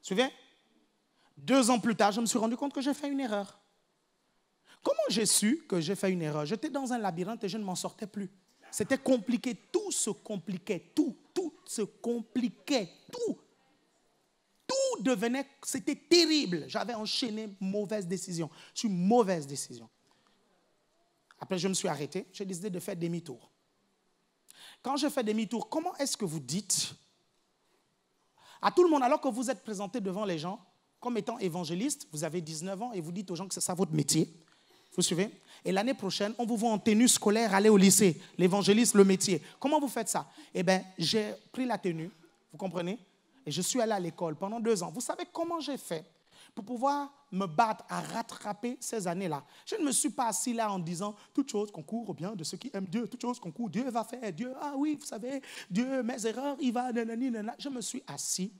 S1: Souviens Deux ans plus tard, je me suis rendu compte que j'ai fait une erreur. Comment j'ai su que j'ai fait une erreur J'étais dans un labyrinthe et je ne m'en sortais plus. C'était compliqué, tout se compliquait, tout tout se compliquait, tout. Tout devenait, c'était terrible. J'avais enchaîné mauvaise décision sur mauvaise décision. Après, je me suis arrêté. J'ai décidé de faire demi-tour. Quand je fais demi-tour, comment est-ce que vous dites à tout le monde, alors que vous êtes présenté devant les gens comme étant évangéliste, vous avez 19 ans et vous dites aux gens que c'est ça votre métier, vous suivez Et l'année prochaine, on vous voit en tenue scolaire aller au lycée, l'évangéliste, le métier. Comment vous faites ça Eh bien, j'ai pris la tenue, vous comprenez Et je suis allé à l'école pendant deux ans. Vous savez comment j'ai fait pour pouvoir me battre à rattraper ces années-là. Je ne me suis pas assis là en disant toute chose concourt au bien de ceux qui aiment Dieu, toute chose concourt, Dieu va faire, Dieu, ah oui, vous savez, Dieu, mes erreurs, il va, nanana. Je me suis assis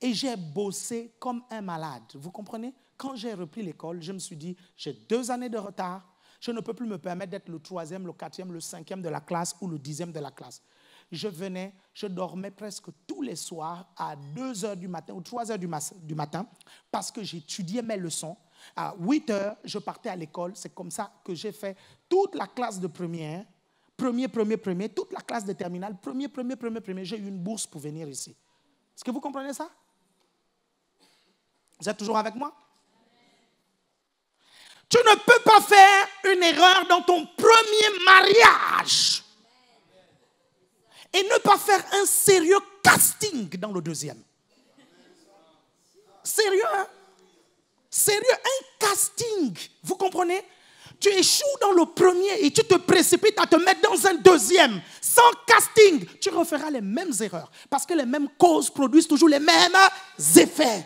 S1: et j'ai bossé comme un malade. Vous comprenez quand j'ai repris l'école, je me suis dit, j'ai deux années de retard, je ne peux plus me permettre d'être le troisième, le quatrième, le cinquième de la classe ou le dixième de la classe. Je venais, je dormais presque tous les soirs à 2 heures du matin ou 3 heures du, matin parce que j'étudiais mes leçons. À 8 h je partais à l'école. C'est comme ça que j'ai fait toute la classe de première, premier, premier, premier, toute la classe de terminale, premier, premier, premier, premier. J'ai eu une bourse pour venir ici. Est-ce que vous comprenez ça Vous êtes toujours avec moi tu ne peux pas faire une erreur dans ton premier mariage et ne pas faire un sérieux casting dans le deuxième. Sérieux, hein? Sérieux, un casting. Vous comprenez Tu échoues dans le premier et tu te précipites à te mettre dans un deuxième. Sans casting, tu referas les mêmes erreurs. Parce que les mêmes causes produisent toujours les mêmes effets.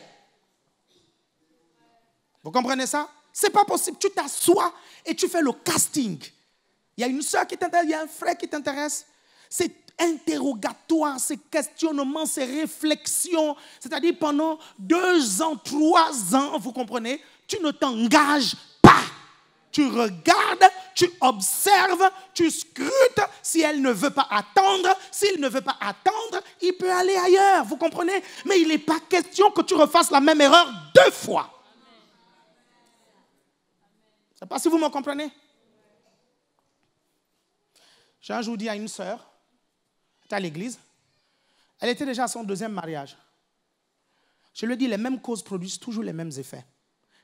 S1: Vous comprenez ça c'est pas possible. Tu t'assois et tu fais le casting. Il y a une soeur qui t'intéresse, il y a un frère qui t'intéresse. C'est interrogatoire, c'est questionnement, c'est réflexion. C'est-à-dire pendant deux ans, trois ans, vous comprenez, tu ne t'engages pas. Tu regardes, tu observes, tu scrutes. Si elle ne veut pas attendre, s'il ne veut pas attendre, il peut aller ailleurs, vous comprenez Mais il n'est pas question que tu refasses la même erreur deux fois pas si vous me comprenez. J'ai un jour dit à une sœur, elle était à l'église, elle était déjà à son deuxième mariage. Je lui dis, les mêmes causes produisent toujours les mêmes effets.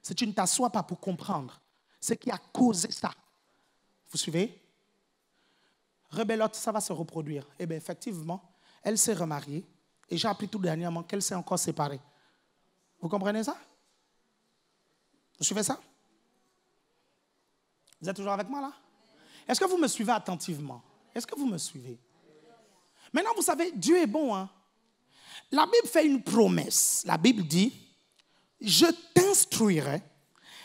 S1: Si tu ne t'assois pas pour comprendre ce qui a causé ça, vous suivez Rebelote, ça va se reproduire. Eh bien, effectivement, elle s'est remariée et j'ai appris tout dernièrement qu'elle s'est encore séparée. Vous comprenez ça Vous suivez ça vous êtes toujours avec moi là Est-ce que vous me suivez attentivement Est-ce que vous me suivez Maintenant, vous savez, Dieu est bon. Hein? La Bible fait une promesse. La Bible dit, je t'instruirai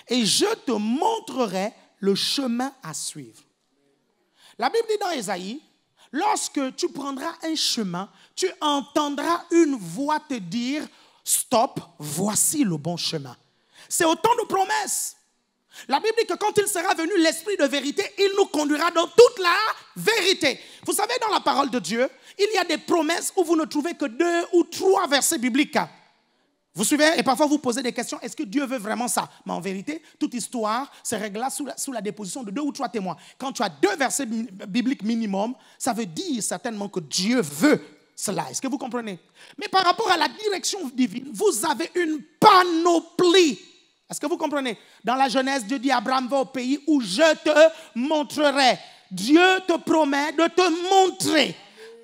S1: et je te montrerai le chemin à suivre. La Bible dit dans Ésaïe, lorsque tu prendras un chemin, tu entendras une voix te dire, stop, voici le bon chemin. C'est autant de promesses. La Bible dit que quand il sera venu, l'Esprit de vérité, il nous conduira dans toute la vérité. Vous savez, dans la parole de Dieu, il y a des promesses où vous ne trouvez que deux ou trois versets bibliques. Vous suivez Et parfois vous posez des questions, est-ce que Dieu veut vraiment ça Mais en vérité, toute histoire se régla sous sous la déposition de deux ou trois témoins. Quand tu as deux versets bibliques minimum, ça veut dire certainement que Dieu veut cela. Est-ce que vous comprenez Mais par rapport à la direction divine, vous avez une panoplie est-ce que vous comprenez Dans la Genèse, Dieu dit Abraham va au pays où je te montrerai. Dieu te promet de te montrer.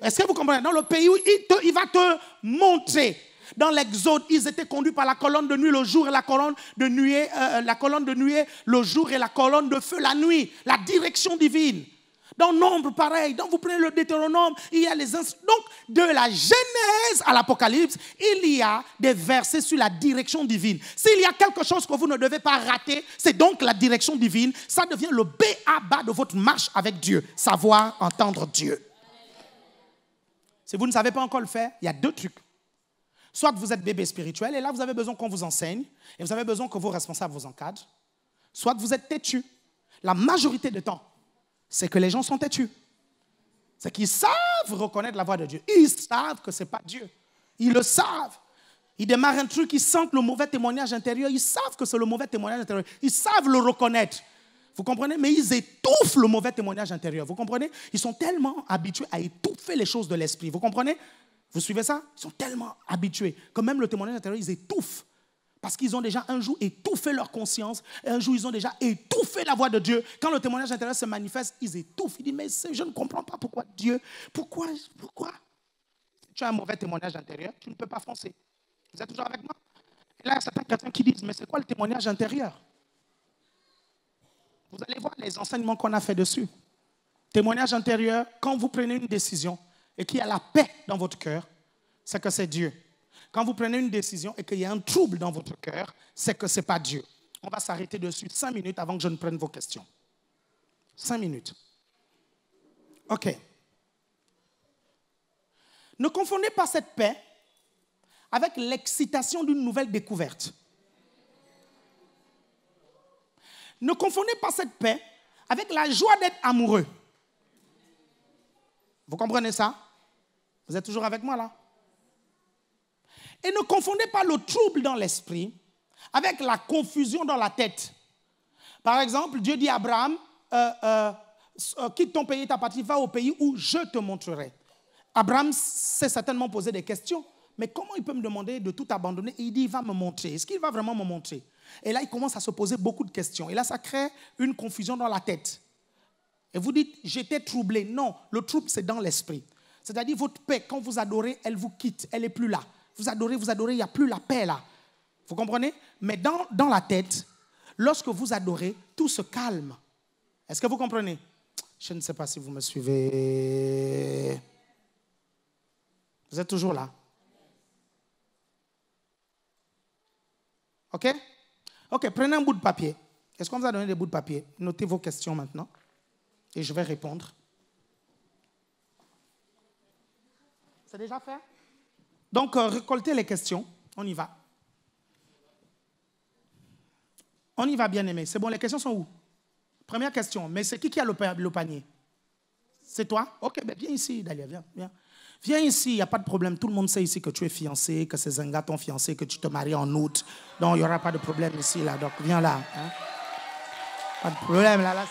S1: Est-ce que vous comprenez Dans le pays où il, il va te montrer. Dans l'Exode, ils étaient conduits par la colonne de nuit le jour et la colonne de nuée, euh, euh, la colonne de nuée le jour et la colonne de feu la nuit. La direction divine. Dans Nombre, pareil. Donc, vous prenez le Deutéronome, il y a les. Donc, de la Genèse à l'Apocalypse, il y a des versets sur la direction divine. S'il y a quelque chose que vous ne devez pas rater, c'est donc la direction divine. Ça devient le B à bas de votre marche avec Dieu. Savoir entendre Dieu. Si vous ne savez pas encore le faire, il y a deux trucs. Soit vous êtes bébé spirituel, et là, vous avez besoin qu'on vous enseigne, et vous avez besoin que vos responsables vous encadrent. Soit que vous êtes têtu. La majorité du temps, c'est que les gens sont têtus. C'est qu'ils savent reconnaître la voix de Dieu. Ils savent que ce n'est pas Dieu. Ils le savent. Ils démarrent un truc, ils sentent le mauvais témoignage intérieur. Ils savent que c'est le mauvais témoignage intérieur. Ils savent le reconnaître. Vous comprenez Mais ils étouffent le mauvais témoignage intérieur. Vous comprenez Ils sont tellement habitués à étouffer les choses de l'esprit. Vous comprenez Vous suivez ça Ils sont tellement habitués que même le témoignage intérieur, ils étouffent. Parce qu'ils ont déjà un jour étouffé leur conscience, un jour ils ont déjà étouffé la voix de Dieu. Quand le témoignage intérieur se manifeste, ils étouffent. Ils disent, mais je ne comprends pas pourquoi Dieu, pourquoi, pourquoi Tu as un mauvais témoignage intérieur, tu ne peux pas foncer. Vous êtes toujours avec moi Et là, il y a certains qui disent, mais c'est quoi le témoignage intérieur Vous allez voir les enseignements qu'on a fait dessus. Témoignage intérieur, quand vous prenez une décision et qu'il y a la paix dans votre cœur, c'est que c'est Dieu. Quand vous prenez une décision et qu'il y a un trouble dans votre cœur, c'est que ce n'est pas Dieu. On va s'arrêter de suite cinq minutes avant que je ne prenne vos questions. Cinq minutes. OK. Ne confondez pas cette paix avec l'excitation d'une nouvelle découverte. Ne confondez pas cette paix avec la joie d'être amoureux. Vous comprenez ça Vous êtes toujours avec moi là et ne confondez pas le trouble dans l'esprit avec la confusion dans la tête. Par exemple, Dieu dit à Abraham, euh, euh, euh, quitte ton pays ta patrie, va au pays où je te montrerai. Abraham s'est certainement posé des questions, mais comment il peut me demander de tout abandonner il dit, il va me montrer. Est-ce qu'il va vraiment me montrer Et là, il commence à se poser beaucoup de questions. Et là, ça crée une confusion dans la tête. Et vous dites, j'étais troublé. Non, le trouble, c'est dans l'esprit. C'est-à-dire, votre paix, quand vous adorez, elle vous quitte, elle n'est plus là vous adorez, vous adorez, il n'y a plus la paix là. Vous comprenez Mais dans, dans la tête, lorsque vous adorez, tout se calme. Est-ce que vous comprenez Je ne sais pas si vous me suivez. Vous êtes toujours là OK OK, prenez un bout de papier. Est-ce qu'on vous a donné des bouts de papier Notez vos questions maintenant et je vais répondre. C'est déjà fait donc, euh, récoltez les questions. On y va. On y va, bien aimé. C'est bon, les questions sont où Première question. Mais c'est qui qui a le, panier C'est toi Ok, ben viens ici, d'ailleurs, viens, viens. ici, il n'y a pas de problème. Tout le monde sait ici que tu es fiancé, que ces gars ton fiancé, que tu te maries en août. Donc, il n'y aura pas de problème ici, là. Donc, viens là. Hein. Pas de problème, là, là,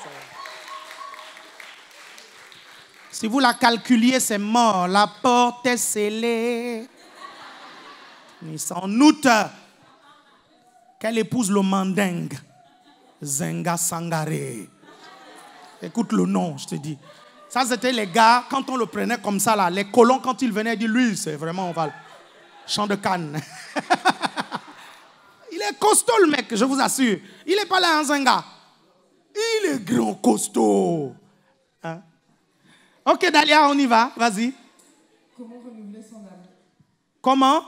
S1: Si vous la calculiez, c'est mort. La porte est scellée. Mais sans en qu'elle épouse le mandingue, Zenga Sangare. Écoute le nom, je te dis. Ça, c'était les gars, quand on le prenait comme ça, là, les colons, quand ils venaient, ils disaient, lui, c'est vraiment, on va... Champ de canne. (laughs) il est costaud, le mec, je vous assure. Il n'est pas là, un hein, Zenga. Il est grand, costaud. Hein? Ok, Dalia, on y va, vas-y.
S2: Comment renouveler son âme Comment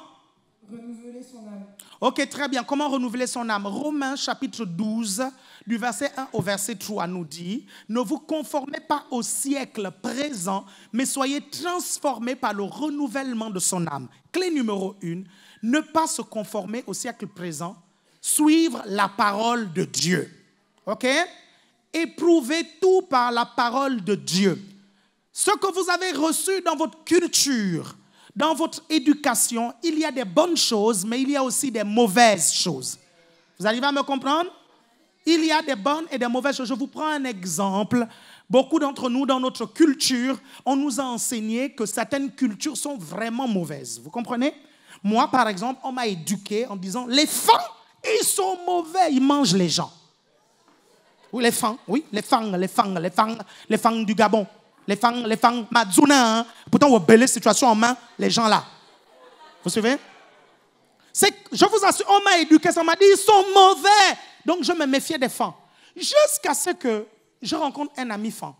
S2: Renouveler son âme.
S1: Ok, très bien. Comment renouveler son âme Romains chapitre 12, du verset 1 au verset 3 nous dit, ne vous conformez pas au siècle présent, mais soyez transformés par le renouvellement de son âme. Clé numéro 1, ne pas se conformer au siècle présent, suivre la parole de Dieu. OK Éprouvez tout par la parole de Dieu. Ce que vous avez reçu dans votre culture, dans votre éducation, il y a des bonnes choses, mais il y a aussi des mauvaises choses. Vous arrivez à me comprendre Il y a des bonnes et des mauvaises choses. Je vous prends un exemple. Beaucoup d'entre nous, dans notre culture, on nous a enseigné que certaines cultures sont vraiment mauvaises. Vous comprenez Moi, par exemple, on m'a éduqué en disant les fangs, ils sont mauvais, ils mangent les gens. Oui, les fangs, oui, les fangs, les fangs, les fangs, les fangs du Gabon. Les fangs, les femmes, Madzouna, hein? pourtant, vous belle situation en main, les gens là. Vous suivez C'est, Je vous assure, on m'a éduqué, ça m'a dit, ils sont mauvais. Donc, je me méfiais des fans. Jusqu'à ce que je rencontre un ami fan.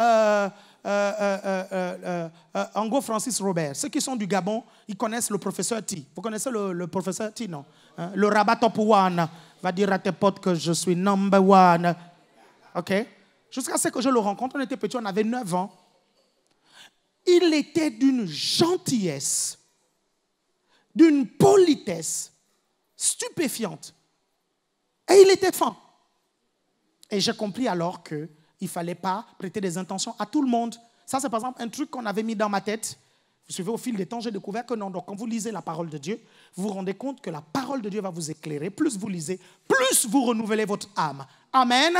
S1: Euh euh, euh, euh, euh, Ango Francis Robert. Ceux qui sont du Gabon, ils connaissent le professeur T. Vous connaissez le, professeur T, non hein? Le rabat top one. Va dire à tes potes que je suis number one. OK Jusqu'à ce que je le rencontre, on était petit, on avait 9 ans. Il était d'une gentillesse, d'une politesse stupéfiante. Et il était fin. Et j'ai compris alors qu'il ne fallait pas prêter des intentions à tout le monde. Ça, c'est par exemple un truc qu'on avait mis dans ma tête. Vous suivez, au fil des temps, j'ai découvert que non. Donc, quand vous lisez la parole de Dieu, vous vous rendez compte que la parole de Dieu va vous éclairer. Plus vous lisez, plus vous renouvelez votre âme. Amen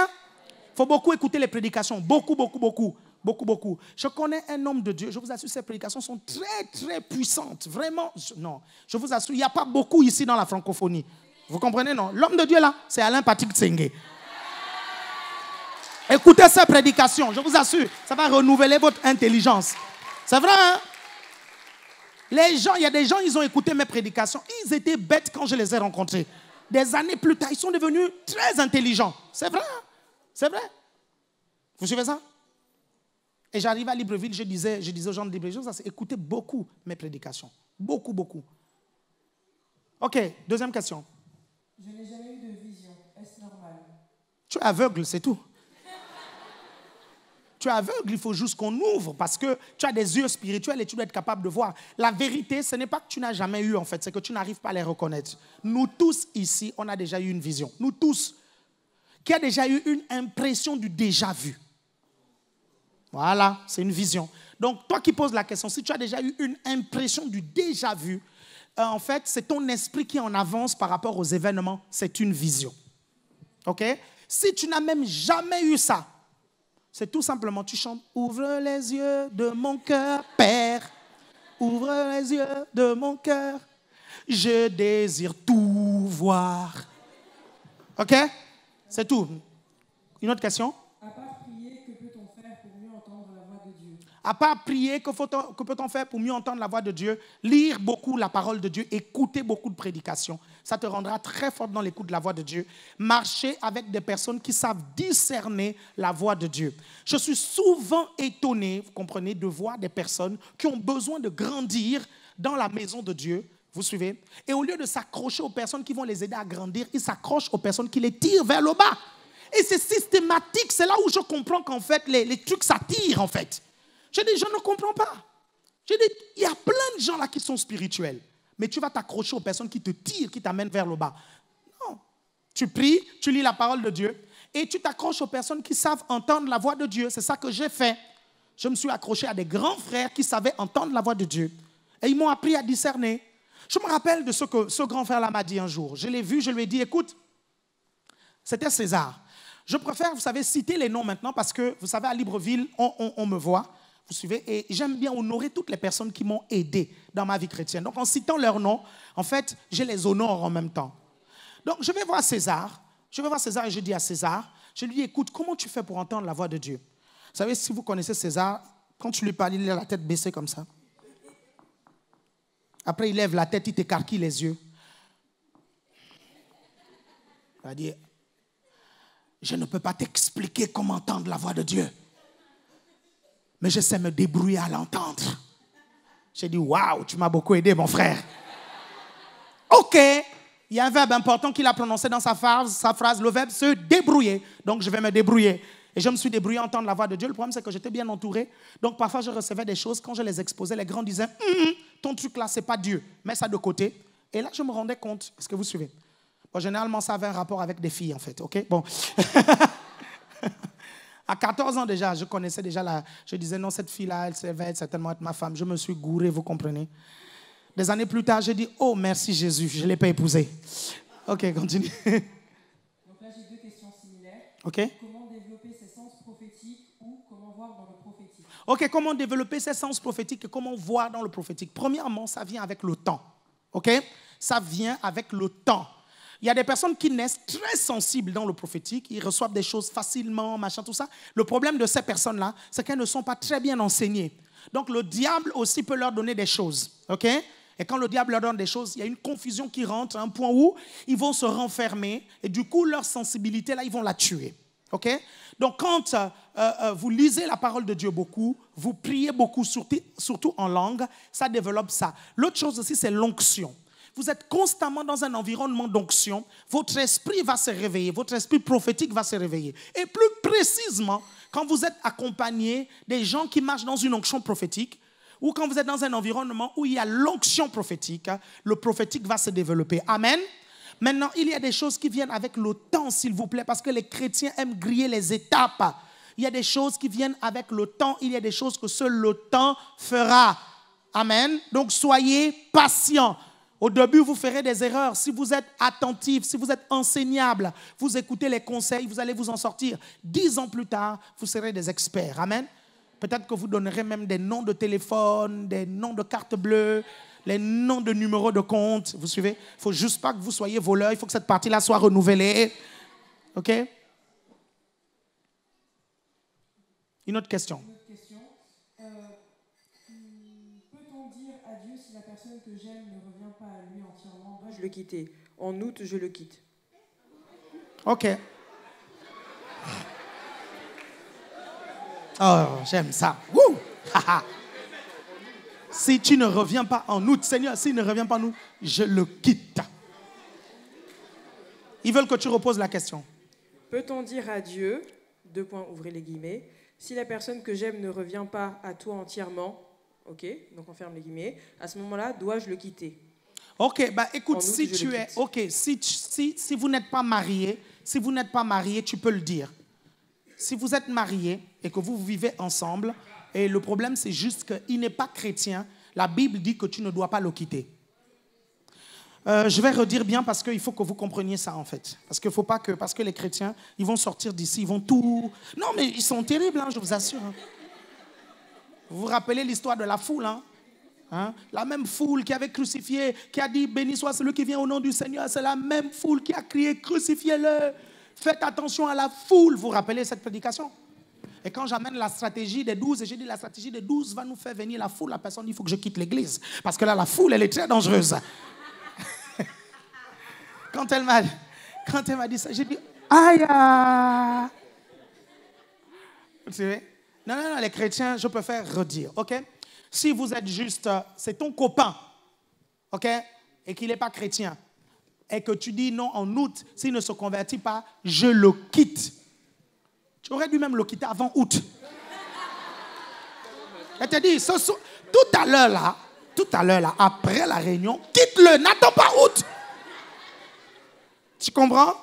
S1: faut beaucoup écouter les prédications. Beaucoup, beaucoup, beaucoup. Beaucoup, beaucoup. Je connais un homme de Dieu. Je vous assure, ces prédications sont très, très puissantes. Vraiment, non. Je vous assure, il n'y a pas beaucoup ici dans la francophonie. Vous comprenez, non L'homme de Dieu, là, c'est Alain Patrick Tsenge. Écoutez ces prédications, je vous assure, ça va renouveler votre intelligence. C'est vrai, hein Les gens, il y a des gens, ils ont écouté mes prédications. Ils étaient bêtes quand je les ai rencontrés. Des années plus tard, ils sont devenus très intelligents. C'est vrai, hein? C'est vrai. Vous suivez ça Et j'arrive à Libreville, je disais, je disais aux gens de Libreville, ça, écoutez beaucoup mes prédications. Beaucoup, beaucoup. Ok, deuxième question. Je n'ai jamais eu de vision. Est-ce normal Tu es aveugle, c'est tout. tu es aveugle, il faut juste qu'on ouvre parce que tu as des yeux spirituels et tu dois être capable de voir. La vérité, ce n'est pas que tu n'as jamais eu en fait, c'est que tu n'arrives pas à les reconnaître. Nous tous ici, on a déjà eu une vision. Nous tous qui a déjà eu une impression du déjà vu. Voilà, c'est une vision. Donc, toi qui poses la question, si tu as déjà eu une impression du déjà vu, euh, en fait, c'est ton esprit qui en avance par rapport aux événements. C'est une vision. OK Si tu n'as même jamais eu ça, c'est tout simplement, tu chantes Ouvre les yeux de mon cœur, Père. Ouvre les yeux de mon cœur. Je désire tout voir. OK c'est tout. Une autre question À part
S2: prier, que peut-on faire pour mieux entendre la voix de Dieu
S1: À part prier, que, peut-on faire pour mieux entendre la voix de Dieu Lire beaucoup la parole de Dieu, écouter beaucoup de prédications. Ça te rendra très fort dans l'écoute de la voix de Dieu. Marcher avec des personnes qui savent discerner la voix de Dieu. Je suis souvent étonné, vous comprenez, de voir des personnes qui ont besoin de grandir dans la maison de Dieu, vous suivez Et au lieu de s'accrocher aux personnes qui vont les aider à grandir, ils s'accrochent aux personnes qui les tirent vers le bas. Et c'est systématique. C'est là où je comprends qu'en fait, les, trucs s'attirent, en fait. Je dis, je ne comprends pas. Je dis, il y a plein de gens là qui sont spirituels. Mais tu vas t'accrocher aux personnes qui te tirent, qui t'amènent vers le bas. Non. Tu pries, tu lis la parole de Dieu. Et tu t'accroches aux personnes qui savent entendre la voix de Dieu. C'est ça que j'ai fait. Je me suis accroché à des grands frères qui savaient entendre la voix de Dieu. Et ils m'ont appris à discerner. Je me rappelle de ce que ce grand frère-là m'a dit un jour. Je l'ai vu, je lui ai dit, écoute, c'était César. Je préfère, vous savez, citer les noms maintenant parce que, vous savez, à Libreville, on, me voit, vous suivez, et j'aime bien honorer toutes les personnes qui m'ont aidé dans ma vie chrétienne. Donc, en citant leurs noms, en fait, je les honore en même temps. Donc, je vais voir César, je vais voir César et je dis à César, je lui dis, écoute, comment tu fais pour entendre la voix de Dieu Vous savez, si vous connaissez César, quand tu lui parles, il a la tête baissée comme ça. Après, il lève la tête, il t'écarquille les yeux. Il va dire, je ne peux pas t'expliquer comment entendre la voix de Dieu, mais je sais me débrouiller à l'entendre. J'ai dit, waouh, tu m'as beaucoup aidé, mon frère. OK, il y a un verbe important qu'il a prononcé dans sa phrase, sa phrase, le verbe se débrouiller. Donc, je vais me débrouiller. Et je me suis débrouillé à entendre la voix de Dieu. Le problème, c'est que j'étais bien entouré. Donc parfois, je recevais des choses. Quand je les exposais, les grands disaient hum, hum, Ton truc là, c'est pas Dieu. Mets ça de côté. Et là, je me rendais compte. Est-ce que vous suivez Généralement, ça avait un rapport avec des filles, en fait. OK Bon. (laughs) à 14 ans déjà, je connaissais déjà la. Je disais Non, cette fille-là, elle va certainement être ma femme. Je me suis gouré, vous comprenez Des années plus tard, j'ai dit Oh, merci Jésus, je ne l'ai pas épousée. OK, continue. Donc
S2: là, j'ai deux questions similaires. OK.
S1: OK, comment développer ces sens prophétiques et comment voir dans le prophétique Premièrement, ça vient avec le temps. OK Ça vient avec le temps. Il y a des personnes qui naissent très sensibles dans le prophétique, ils reçoivent des choses facilement, machin, tout ça. Le problème de ces personnes-là, c'est qu'elles ne sont pas très bien enseignées. Donc le diable aussi peut leur donner des choses. OK et quand le diable leur donne des choses, il y a une confusion qui rentre à un point où ils vont se renfermer et du coup leur sensibilité là, ils vont la tuer. OK Donc, quand euh, euh, vous lisez la parole de Dieu beaucoup, vous priez beaucoup, surtout en langue, ça développe ça. L'autre chose aussi, c'est l'onction. Vous êtes constamment dans un environnement d'onction. Votre esprit va se réveiller, votre esprit prophétique va se réveiller. Et plus précisément, quand vous êtes accompagné des gens qui marchent dans une onction prophétique, ou quand vous êtes dans un environnement où il y a l'onction prophétique, le prophétique va se développer. Amen. Maintenant, il y a des choses qui viennent avec le temps, s'il vous plaît, parce que les chrétiens aiment griller les étapes. Il y a des choses qui viennent avec le temps. Il y a des choses que seul le temps fera. Amen. Donc soyez patient. Au début, vous ferez des erreurs. Si vous êtes attentif, si vous êtes enseignable, vous écoutez les conseils, vous allez vous en sortir. Dix ans plus tard, vous serez des experts. Amen. Peut-être que vous donnerez même des noms de téléphone, des noms de cartes bleues les noms de numéros de compte. Vous suivez Il faut juste pas que vous soyez voleur. Il faut que cette partie-là soit renouvelée. OK Une autre question. Une question. Euh,
S2: peut-on dire adieu si la personne que j'aime ne revient pas à lui entièrement Je je le quitter. En août, je le quitte. OK.
S1: Oh, j'aime ça. Wouh! Si tu ne reviens pas en août, Seigneur, s'il ne revient pas en nous, je le quitte. Ils veulent que tu reposes la question.
S2: Peut-on dire à Dieu, deux points, ouvrez les guillemets, si la personne que j'aime ne revient pas à toi entièrement, ok, donc on ferme les guillemets, à ce moment-là, dois-je le quitter
S1: Ok, bah écoute, si tu es, ok, si, si vous n'êtes pas marié, si vous n'êtes pas marié, tu peux le dire. Si vous êtes marié et que vous vivez ensemble, et le problème, c'est juste qu'il n'est pas chrétien. La Bible dit que tu ne dois pas le quitter. Euh, je vais redire bien parce qu'il faut que vous compreniez ça en fait. Parce qu'il faut pas que, parce que les chrétiens, ils vont sortir d'ici, ils vont tout. Non mais ils sont terribles, hein, je vous assure. Hein. Vous vous rappelez l'histoire de la foule, hein, hein? La même foule qui avait crucifié, qui a dit béni soit celui qui vient au nom du Seigneur. C'est la même foule qui a crié crucifiez-le. Faites attention à la foule. Vous, vous rappelez cette prédication? Et quand j'amène la stratégie des douze, et j'ai dit, la stratégie des douze va nous faire venir la foule, la personne dit il faut que je quitte l'église. Parce que là, la foule, elle est très dangereuse. (laughs) quand elle m'a quand m'a dit ça, j'ai dit aïe. Vous savez Non, non, non, les chrétiens, je préfère redire, ok Si vous êtes juste, c'est ton copain, ok Et qu'il n'est pas chrétien, et que tu dis non en août, s'il ne se convertit pas, je le quitte j'aurais dû même le quitter avant août. Elle te dit, tout à l'heure là, tout à l'heure là, après la réunion, quitte-le, n'attends pas août. Tu comprends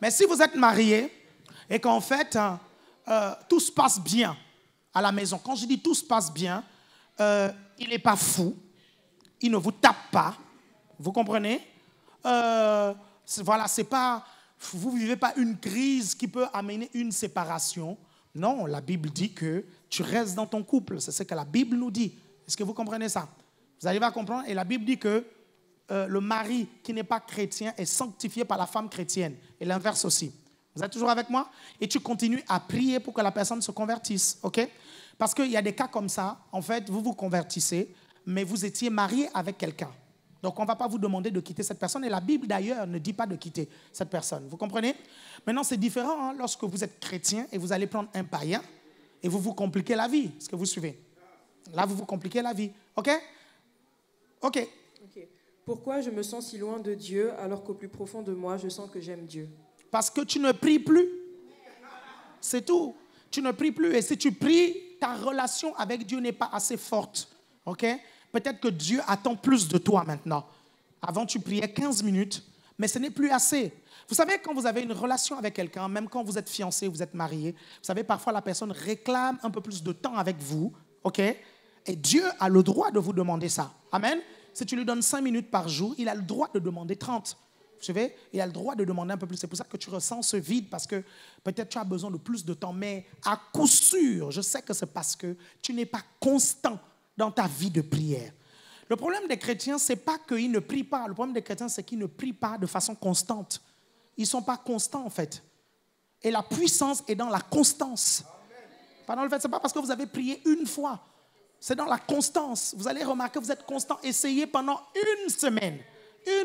S1: Mais si vous êtes marié et qu'en fait, hein, euh, tout se passe bien à la maison, quand je dis tout se passe bien, euh, il n'est pas fou, il ne vous tape pas, vous comprenez euh, Voilà, c'est pas vous ne vivez pas une crise qui peut amener une séparation. Non, la Bible dit que tu restes dans ton couple. C'est ce que la Bible nous dit. Est-ce que vous comprenez ça Vous arrivez à comprendre Et la Bible dit que euh, le mari qui n'est pas chrétien est sanctifié par la femme chrétienne. Et l'inverse aussi. Vous êtes toujours avec moi Et tu continues à prier pour que la personne se convertisse. OK Parce qu'il y a des cas comme ça. En fait, vous vous convertissez, mais vous étiez marié avec quelqu'un. Donc on ne va pas vous demander de quitter cette personne. Et la Bible d'ailleurs ne dit pas de quitter cette personne. Vous comprenez Maintenant c'est différent hein, lorsque vous êtes chrétien et vous allez prendre un païen et vous vous compliquez la vie. Est-ce que vous suivez Là, vous vous compliquez la vie. OK OK.
S2: OK. Pourquoi je me sens si loin de Dieu alors qu'au plus profond de moi, je sens
S1: que j'aime Dieu Parce que tu ne pries plus. C'est tout. Tu ne pries plus. Et si tu pries, ta relation avec Dieu n'est pas assez forte. OK Peut-être que Dieu attend plus de toi maintenant. Avant, tu priais 15 minutes, mais ce n'est plus assez. Vous savez, quand vous avez une relation avec quelqu'un, même quand vous êtes fiancé, vous êtes marié, vous savez, parfois la personne réclame un peu plus de temps avec vous, ok Et Dieu a le droit de vous demander ça. Amen Si tu lui donnes 5 minutes par jour, il a le droit de demander 30. Vous savez, il a le droit de demander un peu plus. C'est pour ça que tu ressens ce vide, parce que peut-être tu as besoin de plus de temps, mais à coup sûr, je sais que c'est parce que tu n'es pas constant dans ta vie de prière. Le problème des chrétiens, c'est n'est pas qu'ils ne prient pas. Le problème des chrétiens, c'est qu'ils ne prient pas de façon constante. Ils sont pas constants, en fait. Et la puissance est dans la constance. Pas le fait, ce n'est pas parce que vous avez prié une fois. C'est dans la constance. Vous allez remarquer, que vous êtes constant. Essayez pendant une semaine.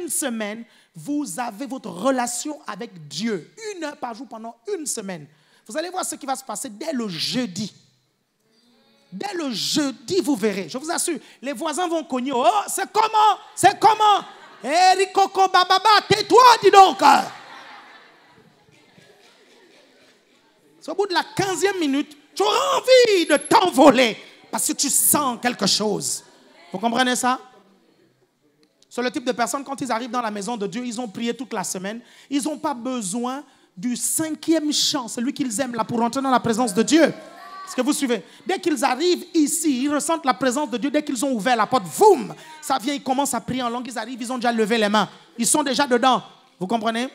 S1: Une semaine, vous avez votre relation avec Dieu. Une heure par jour pendant une semaine. Vous allez voir ce qui va se passer dès le jeudi. Dès le jeudi, vous verrez. Je vous assure, les voisins vont cogner. Oh, c'est comment C'est comment Eric eh, Coco Bababa, tais-toi, dis donc. au bout de la 15e minute, tu auras envie de t'envoler parce que tu sens quelque chose. Vous comprenez ça C'est le type de personnes, quand ils arrivent dans la maison de Dieu, ils ont prié toute la semaine. Ils n'ont pas besoin du cinquième chant, celui qu'ils aiment là, pour entrer dans la présence de Dieu. Est-ce que vous suivez Dès qu'ils arrivent ici, ils ressentent la présence de Dieu. Dès qu'ils ont ouvert la porte, boum, ça vient, ils commencent à prier en langue. Ils arrivent, ils ont déjà levé les mains. Ils sont déjà dedans. Vous comprenez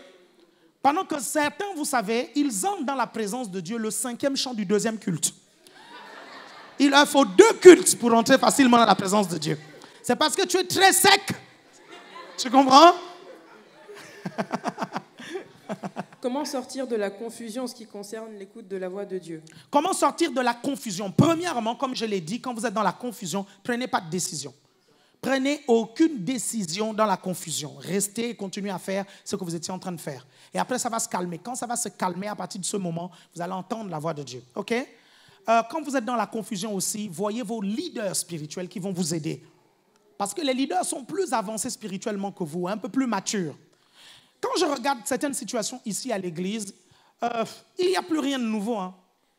S1: Pendant que certains, vous savez, ils entrent dans la présence de Dieu, le cinquième chant du deuxième culte. Il leur faut deux cultes pour entrer facilement dans la présence de Dieu. C'est parce que tu es très sec. Tu comprends (laughs) Comment sortir de la confusion en ce qui concerne l'écoute de la voix de Dieu Comment sortir de la confusion Premièrement, comme je l'ai dit, quand vous êtes dans la confusion, prenez pas de décision. Prenez aucune décision dans la confusion. Restez et continuez à faire ce que vous étiez en train de faire. Et après, ça va se calmer. Quand ça va se calmer, à partir de ce moment, vous allez entendre la voix de Dieu. OK euh, Quand vous êtes dans la confusion aussi, voyez vos leaders spirituels qui vont vous aider. Parce que les leaders sont plus avancés spirituellement que vous, un peu plus matures. Quand je regarde certaines situations ici à l'église, euh, il n'y a plus rien de nouveau. Hein.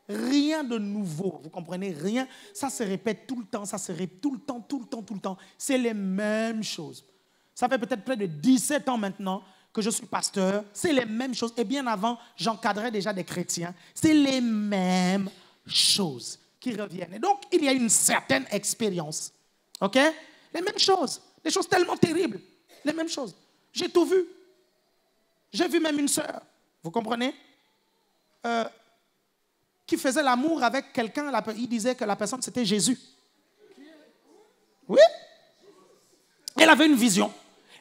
S1: Rien de nouveau, vous comprenez Rien. Ça se répète tout le temps, ça se répète tout le temps, tout le temps, tout le temps. C'est les mêmes choses. Ça fait peut-être près de 17 ans maintenant que je suis pasteur. C'est les mêmes choses. Et bien avant, j'encadrais déjà des chrétiens. C'est les mêmes choses qui reviennent. Et donc, il y a une certaine expérience. OK Les mêmes choses. Les choses tellement terribles. Les mêmes choses. J'ai tout vu. J'ai vu même une sœur, vous comprenez, euh, qui faisait l'amour avec quelqu'un. Il disait que la personne, c'était Jésus. Oui. Elle avait une vision.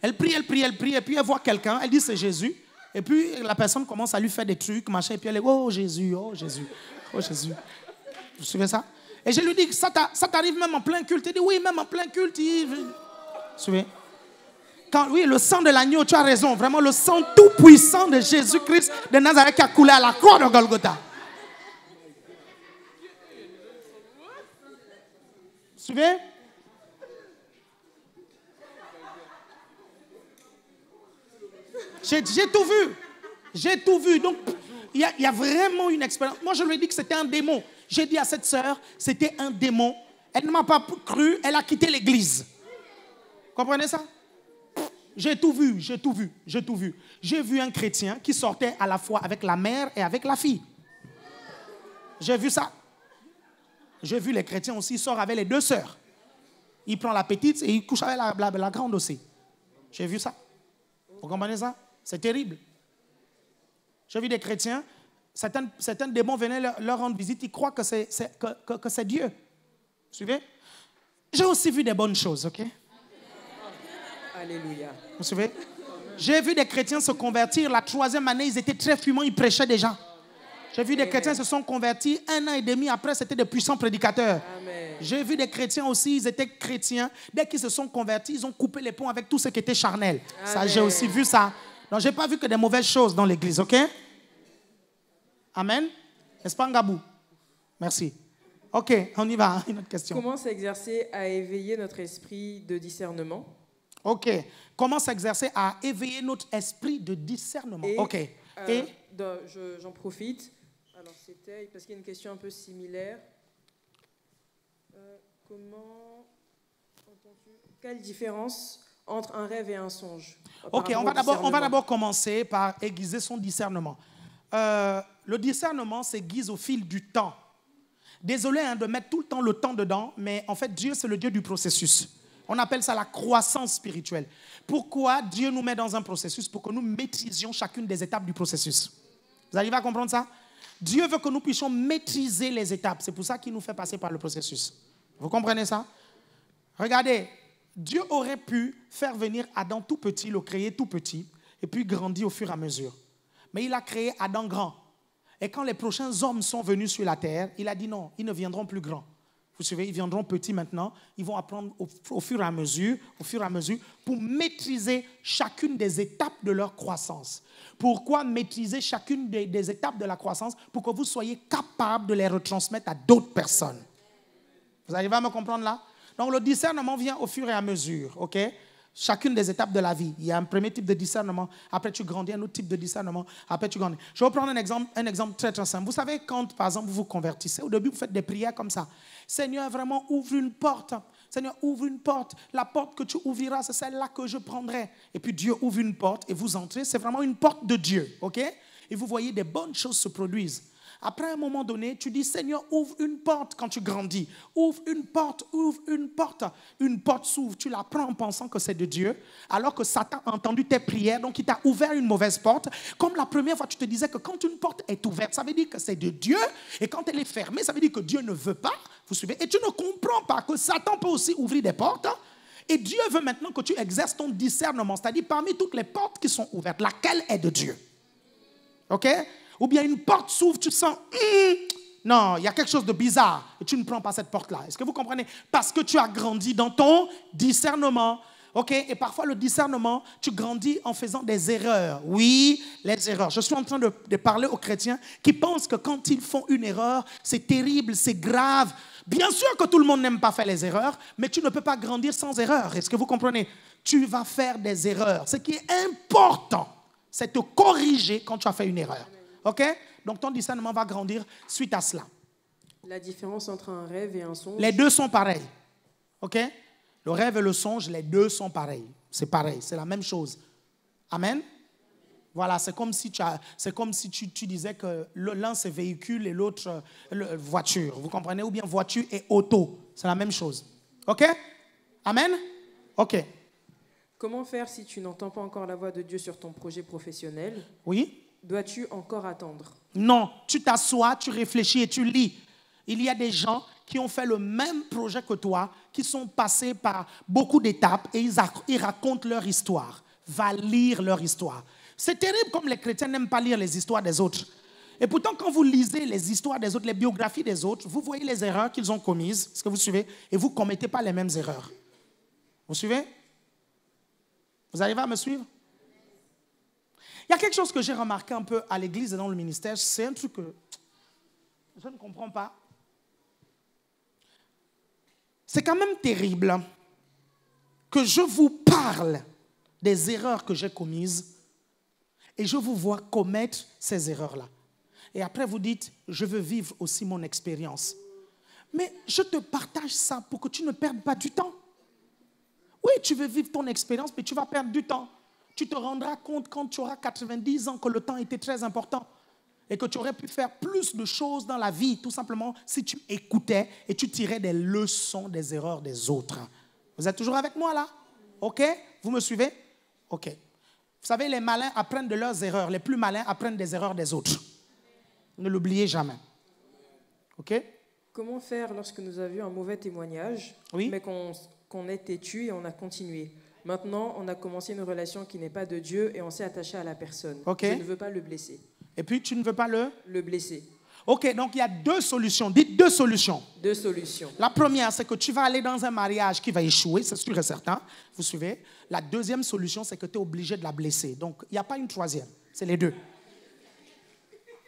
S1: Elle prie, elle prie, elle prie, et puis elle voit quelqu'un, elle dit c'est Jésus. Et puis la personne commence à lui faire des trucs, machin, et puis elle est Oh Jésus, oh Jésus, oh Jésus. Vous suivez ça Et je lui dis ça t'arrive même en plein culte. Il dit Oui, même en plein culte. Vous suivez oui, le sang de l'agneau, tu as raison. Vraiment, le sang tout-puissant de Jésus-Christ de Nazareth qui a coulé à la croix de Golgotha. Souviens? J'ai tout vu. J'ai tout vu. Donc, il y, a vraiment une expérience. Moi, je lui ai dit que c'était un démon. J'ai dit à cette sœur, c'était un démon. Elle ne m'a pas cru, elle a quitté l'église. Comprenez ça j'ai tout vu, j'ai tout vu, j'ai tout vu. J'ai vu un chrétien qui sortait à la fois avec la mère et avec la fille. J'ai vu ça. J'ai vu les chrétiens aussi sortent avec les deux sœurs. Il prend la petite et il couche avec la, grande aussi. J'ai vu ça. Vous comprenez ça C'est terrible. J'ai vu des chrétiens, certains, démons venaient leur, rendre visite, ils croient que c'est que, que, Dieu. Suivez J'ai aussi vu des bonnes choses, ok Alléluia. Vous savez, J'ai vu des chrétiens se convertir. La troisième année, ils étaient très fumants, ils prêchaient déjà. J'ai vu des chrétiens se sont convertis. Un an et demi après, c'était des puissants prédicateurs. J'ai vu des chrétiens aussi, ils étaient chrétiens. Dès qu'ils se sont convertis, ils ont coupé les ponts avec tout ce qui était charnel. Ça, j'ai aussi vu ça. Donc, n'ai pas vu que des mauvaises choses dans l'église, ok? Amen. N'est-ce pas, Ngabou? Merci. Ok, on y va. (laughs) Une autre question. Comment
S2: s'exercer à éveiller notre esprit de
S1: discernement? OK. Comment s'exercer à éveiller notre esprit de discernement OK. Euh, et
S2: J'en profite. Alors, c'était parce qu'il y a une question un peu similaire. Euh, comment Quelle différence entre un rêve et un songe Ok, on va d'abord on va d'abord
S1: commencer par aiguiser son discernement. Euh, le discernement s'aiguise au fil du temps. Désolé hein, de mettre tout le temps le temps dedans, mais en fait Dieu c'est le Dieu du processus. On appelle ça la croissance spirituelle. Pourquoi Dieu nous met dans un processus Pour que nous maîtrisions chacune des étapes du processus. Vous arrivez à comprendre ça Dieu veut que nous puissions maîtriser les étapes. C'est pour ça qu'il nous fait passer par le processus. Vous comprenez ça Regardez, Dieu aurait pu faire venir Adam tout petit, le créer tout petit, et puis grandir au fur et à mesure. Mais il a créé Adam grand. Et quand les prochains hommes sont venus sur la terre, il a dit non, ils ne viendront plus grands. Vous savez, ils viendront petits maintenant. Ils vont apprendre au, fur et à mesure, au fur et à mesure, pour maîtriser chacune des étapes de leur croissance. Pourquoi maîtriser chacune des, des étapes de la croissance Pour que vous soyez capable de les retransmettre à d'autres personnes. Vous arrivez à me comprendre là Donc le discernement vient au fur et à mesure, ok chacune des étapes de la vie. Il y a un premier type de discernement, après tu grandis, un autre type de discernement, après tu grandis. Je vais prendre un exemple, un exemple très très simple. Vous savez, quand par exemple vous vous convertissez, au début vous faites des prières comme ça. Seigneur, vraiment ouvre une porte. Seigneur, ouvre une porte. La porte que tu ouvriras, c'est celle-là que je prendrai. Et puis Dieu ouvre une porte et vous entrez. C'est vraiment une porte de Dieu, ok Et vous voyez des bonnes choses se produisent. Après un moment donné, tu dis, Seigneur, ouvre une porte quand tu grandis. Ouvre une porte, ouvre une porte. Une porte s'ouvre. Tu la prends en pensant que c'est de Dieu, alors que Satan a entendu tes prières, donc il t'a ouvert une mauvaise porte. Comme la première fois, tu te disais que quand une porte est ouverte, ça veut dire que c'est de Dieu. Et quand elle est fermée, ça veut dire que Dieu ne veut pas. Vous suivez Et tu ne comprends pas que Satan peut aussi ouvrir des portes. Hein. Et Dieu veut maintenant que tu exerces ton discernement, c'est-à-dire parmi toutes les portes qui sont ouvertes, laquelle est de Dieu. OK ou bien une porte s'ouvre, tu sens, hmm, non, il y a quelque chose de bizarre, et tu ne prends pas cette porte-là. Est-ce que vous comprenez Parce que tu as grandi dans ton discernement. OK Et parfois, le discernement, tu grandis en faisant des erreurs. Oui, les erreurs. Je suis en train de, de parler aux chrétiens qui pensent que quand ils font une erreur, c'est terrible, c'est grave. Bien sûr que tout le monde n'aime pas faire les erreurs, mais tu ne peux pas grandir sans erreur. Est-ce que vous comprenez Tu vas faire des erreurs. Ce qui est important, c'est te corriger quand tu as fait une erreur. OK Donc ton discernement va grandir suite à cela.
S2: La différence entre un rêve et un songe Les deux
S1: sont pareils. OK Le rêve et le songe, les deux sont pareils. C'est pareil, c'est la même chose. Amen voilà, c'est comme si, tu, disais que l'un c'est véhicule et l'autre euh, euh, voiture. Vous comprenez Ou bien voiture et auto. C'est la même chose. OK Amen OK.
S2: Comment faire si tu n'entends pas encore la voix de Dieu sur ton projet professionnel Oui. Dois-tu encore attendre
S1: Non, tu t'assois, tu réfléchis et tu lis. Il y a des gens qui ont fait le même projet que toi, qui sont passés par beaucoup d'étapes et ils, racontent leur histoire. Va lire leur histoire. C'est terrible comme les chrétiens n'aiment pas lire les histoires des autres. Et pourtant, quand vous lisez les histoires des autres, les biographies des autres, vous voyez les erreurs qu'ils ont commises, ce que vous suivez, et vous ne commettez pas les mêmes erreurs. Vous suivez Vous arrivez à me suivre il y a quelque chose que j'ai remarqué un peu à l'église et dans le ministère, c'est un truc que je ne comprends pas. C'est quand même terrible hein, que je vous parle des erreurs que j'ai commises et je vous vois commettre ces erreurs-là. Et après, vous dites, je veux vivre aussi mon expérience. Mais je te partage ça pour que tu ne perdes pas du temps. Oui, tu veux vivre ton expérience, mais tu vas perdre du temps tu te rendras compte quand tu auras 90 ans que le temps était très important et que tu aurais pu faire plus de choses dans la vie, tout simplement, si tu écoutais et tu tirais des leçons des erreurs des autres. Vous êtes toujours avec moi là OK Vous me suivez OK. Vous savez, les malins apprennent de leurs erreurs. Les plus malins apprennent des erreurs des autres. Ne l'oubliez jamais. OK
S2: Comment faire lorsque nous avions un mauvais témoignage, mais qu'on qu est têtu et on a continué Maintenant, on a commencé une relation qui n'est pas de Dieu et on s'est attaché à la personne. Je ne veux pas
S1: le blesser. Et puis, tu ne veux pas le Le blesser. Ok, donc il y a deux solutions. Dites deux solutions.
S2: Deux solutions. La
S1: première, c'est que tu vas aller dans un mariage qui va échouer, c'est sûr et certain. Vous suivez La deuxième solution, c'est que tu es obligé de la blesser. Donc, il n'y a pas une troisième. C'est les deux.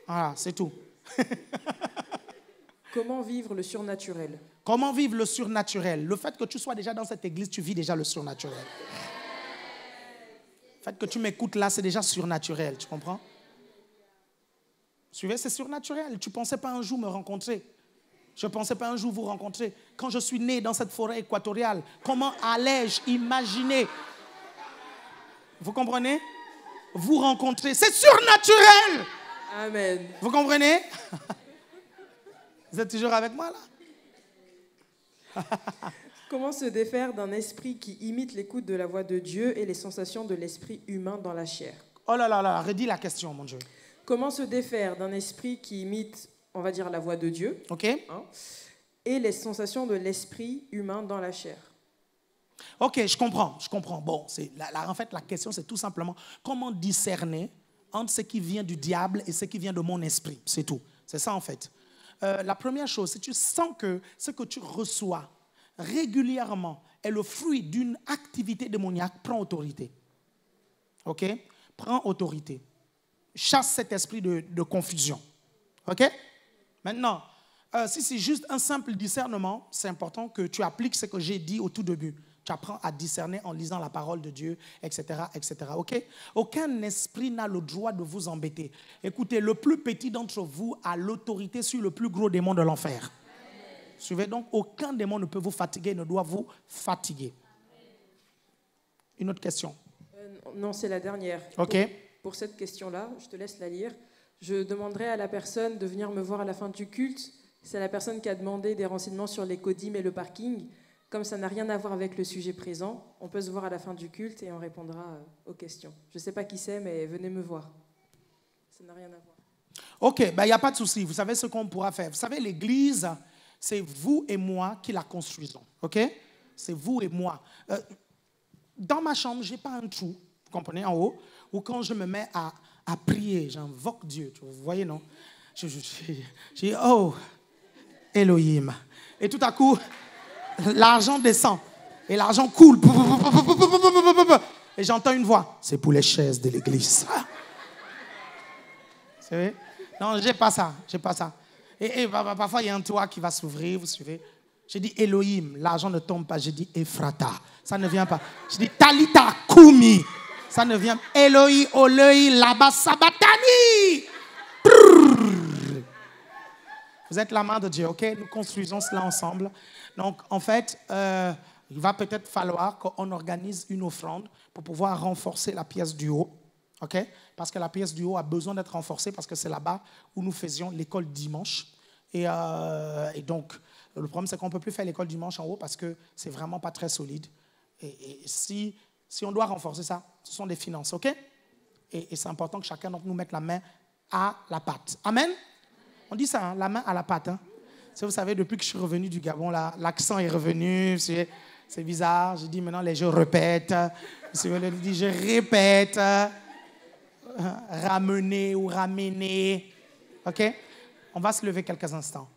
S1: Voilà, c'est tout. (laughs) Comment vivre le surnaturel Comment vivre le surnaturel Le fait que tu sois déjà dans cette église, tu vis déjà le surnaturel. Le fait que tu m'écoutes là, c'est déjà surnaturel, tu comprends Suivez, c'est surnaturel. Tu ne pensais pas un jour me rencontrer. Je ne pensais pas un jour vous rencontrer. Quand je suis né dans cette forêt équatoriale, comment allais-je imaginer Vous comprenez Vous rencontrer, c'est surnaturel. Amen. Vous comprenez (laughs) Vous êtes toujours avec moi là
S2: (laughs) Comment se défaire d'un esprit qui imite l'écoute de la voix de Dieu et les sensations de l'esprit humain dans la chair
S1: Oh là là là, redis la question, mon Dieu. Comment se
S2: défaire d'un esprit qui imite, on va dire, la voix de Dieu Ok. Hein, et les sensations de l'esprit humain dans la chair
S1: Ok, je comprends, je comprends. Bon, c'est en fait, la question, c'est tout simplement comment discerner entre ce qui vient du diable et ce qui vient de mon esprit. C'est tout. C'est ça, en fait. Euh, la première chose, si tu sens que ce que tu reçois régulièrement est le fruit d'une activité démoniaque, prends autorité. OK Prends autorité. Chasse cet esprit de, confusion. OK Maintenant, euh, si c'est juste un simple discernement, c'est important que tu appliques ce que j'ai dit au tout début. Tu apprends à discerner en lisant la parole de Dieu, etc., etc. Ok Aucun esprit n'a le droit de vous embêter. Écoutez, le plus petit d'entre vous a l'autorité sur le plus gros démon de l'enfer. Suivez donc, aucun démon ne peut vous fatiguer, ne doit vous fatiguer. Une autre question
S2: euh, Non, c'est la dernière. Ok. Pour, cette question-là, je te laisse la lire. Je demanderai à la personne de venir me voir à la fin du culte. C'est la personne qui a demandé des renseignements sur les codimes et le parking. Comme ça n'a rien à voir avec le sujet présent, on peut se voir à la fin du culte et on répondra euh, aux questions. Je ne sais pas qui c'est, mais venez me voir. Ça n'a rien à voir.
S1: OK, ben, il n'y a pas de souci. Vous savez ce qu'on pourra faire. Vous savez, l'Église, c'est vous et moi qui la construisons. OK C'est vous et moi. Euh, dans ma chambre, je n'ai pas un trou, vous comprenez, en haut, ou quand je me mets à, à prier, j'invoque Dieu. Vous voyez, non je, dis, oh, Elohim. Et tout à coup, L'argent descend. Et l'argent coule. Et j'entends une voix. C'est pour les chaises de l'église. C'est ah. vrai? Non, j'ai pas ça. J'ai pas ça. Et, parfois, il y a un toit qui va s'ouvrir, vous suivez. Je dis Elohim, l'argent ne tombe pas. Je dis Ephrata, ça ne vient pas. Je dis Talita Kumi, ça ne vient pas. Elohim, Olei, Labasabatani. Vous êtes la main de Dieu, ok Nous construisons cela ensemble. Donc, en fait, euh, il va peut-être falloir qu'on organise une offrande pour pouvoir renforcer la pièce du haut, ok Parce que la pièce du haut a besoin d'être renforcée parce que c'est là-bas où nous faisions l'école dimanche. Et, euh, donc, le problème, c'est qu'on ne peut plus faire l'école dimanche en haut parce que c'est vraiment pas très solide. Et, si, on doit renforcer ça, ce sont des finances, ok et, et c'est important que chacun d'entre nous mette la main à la pâte. Amen. On dit ça, hein, la main à la patte. Si hein. vous savez, depuis que je suis revenu du Gabon, l'accent est revenu. C'est bizarre. Je dis maintenant, les gens Je dis, je répète. Ramener ou ramener. OK On va se lever quelques instants.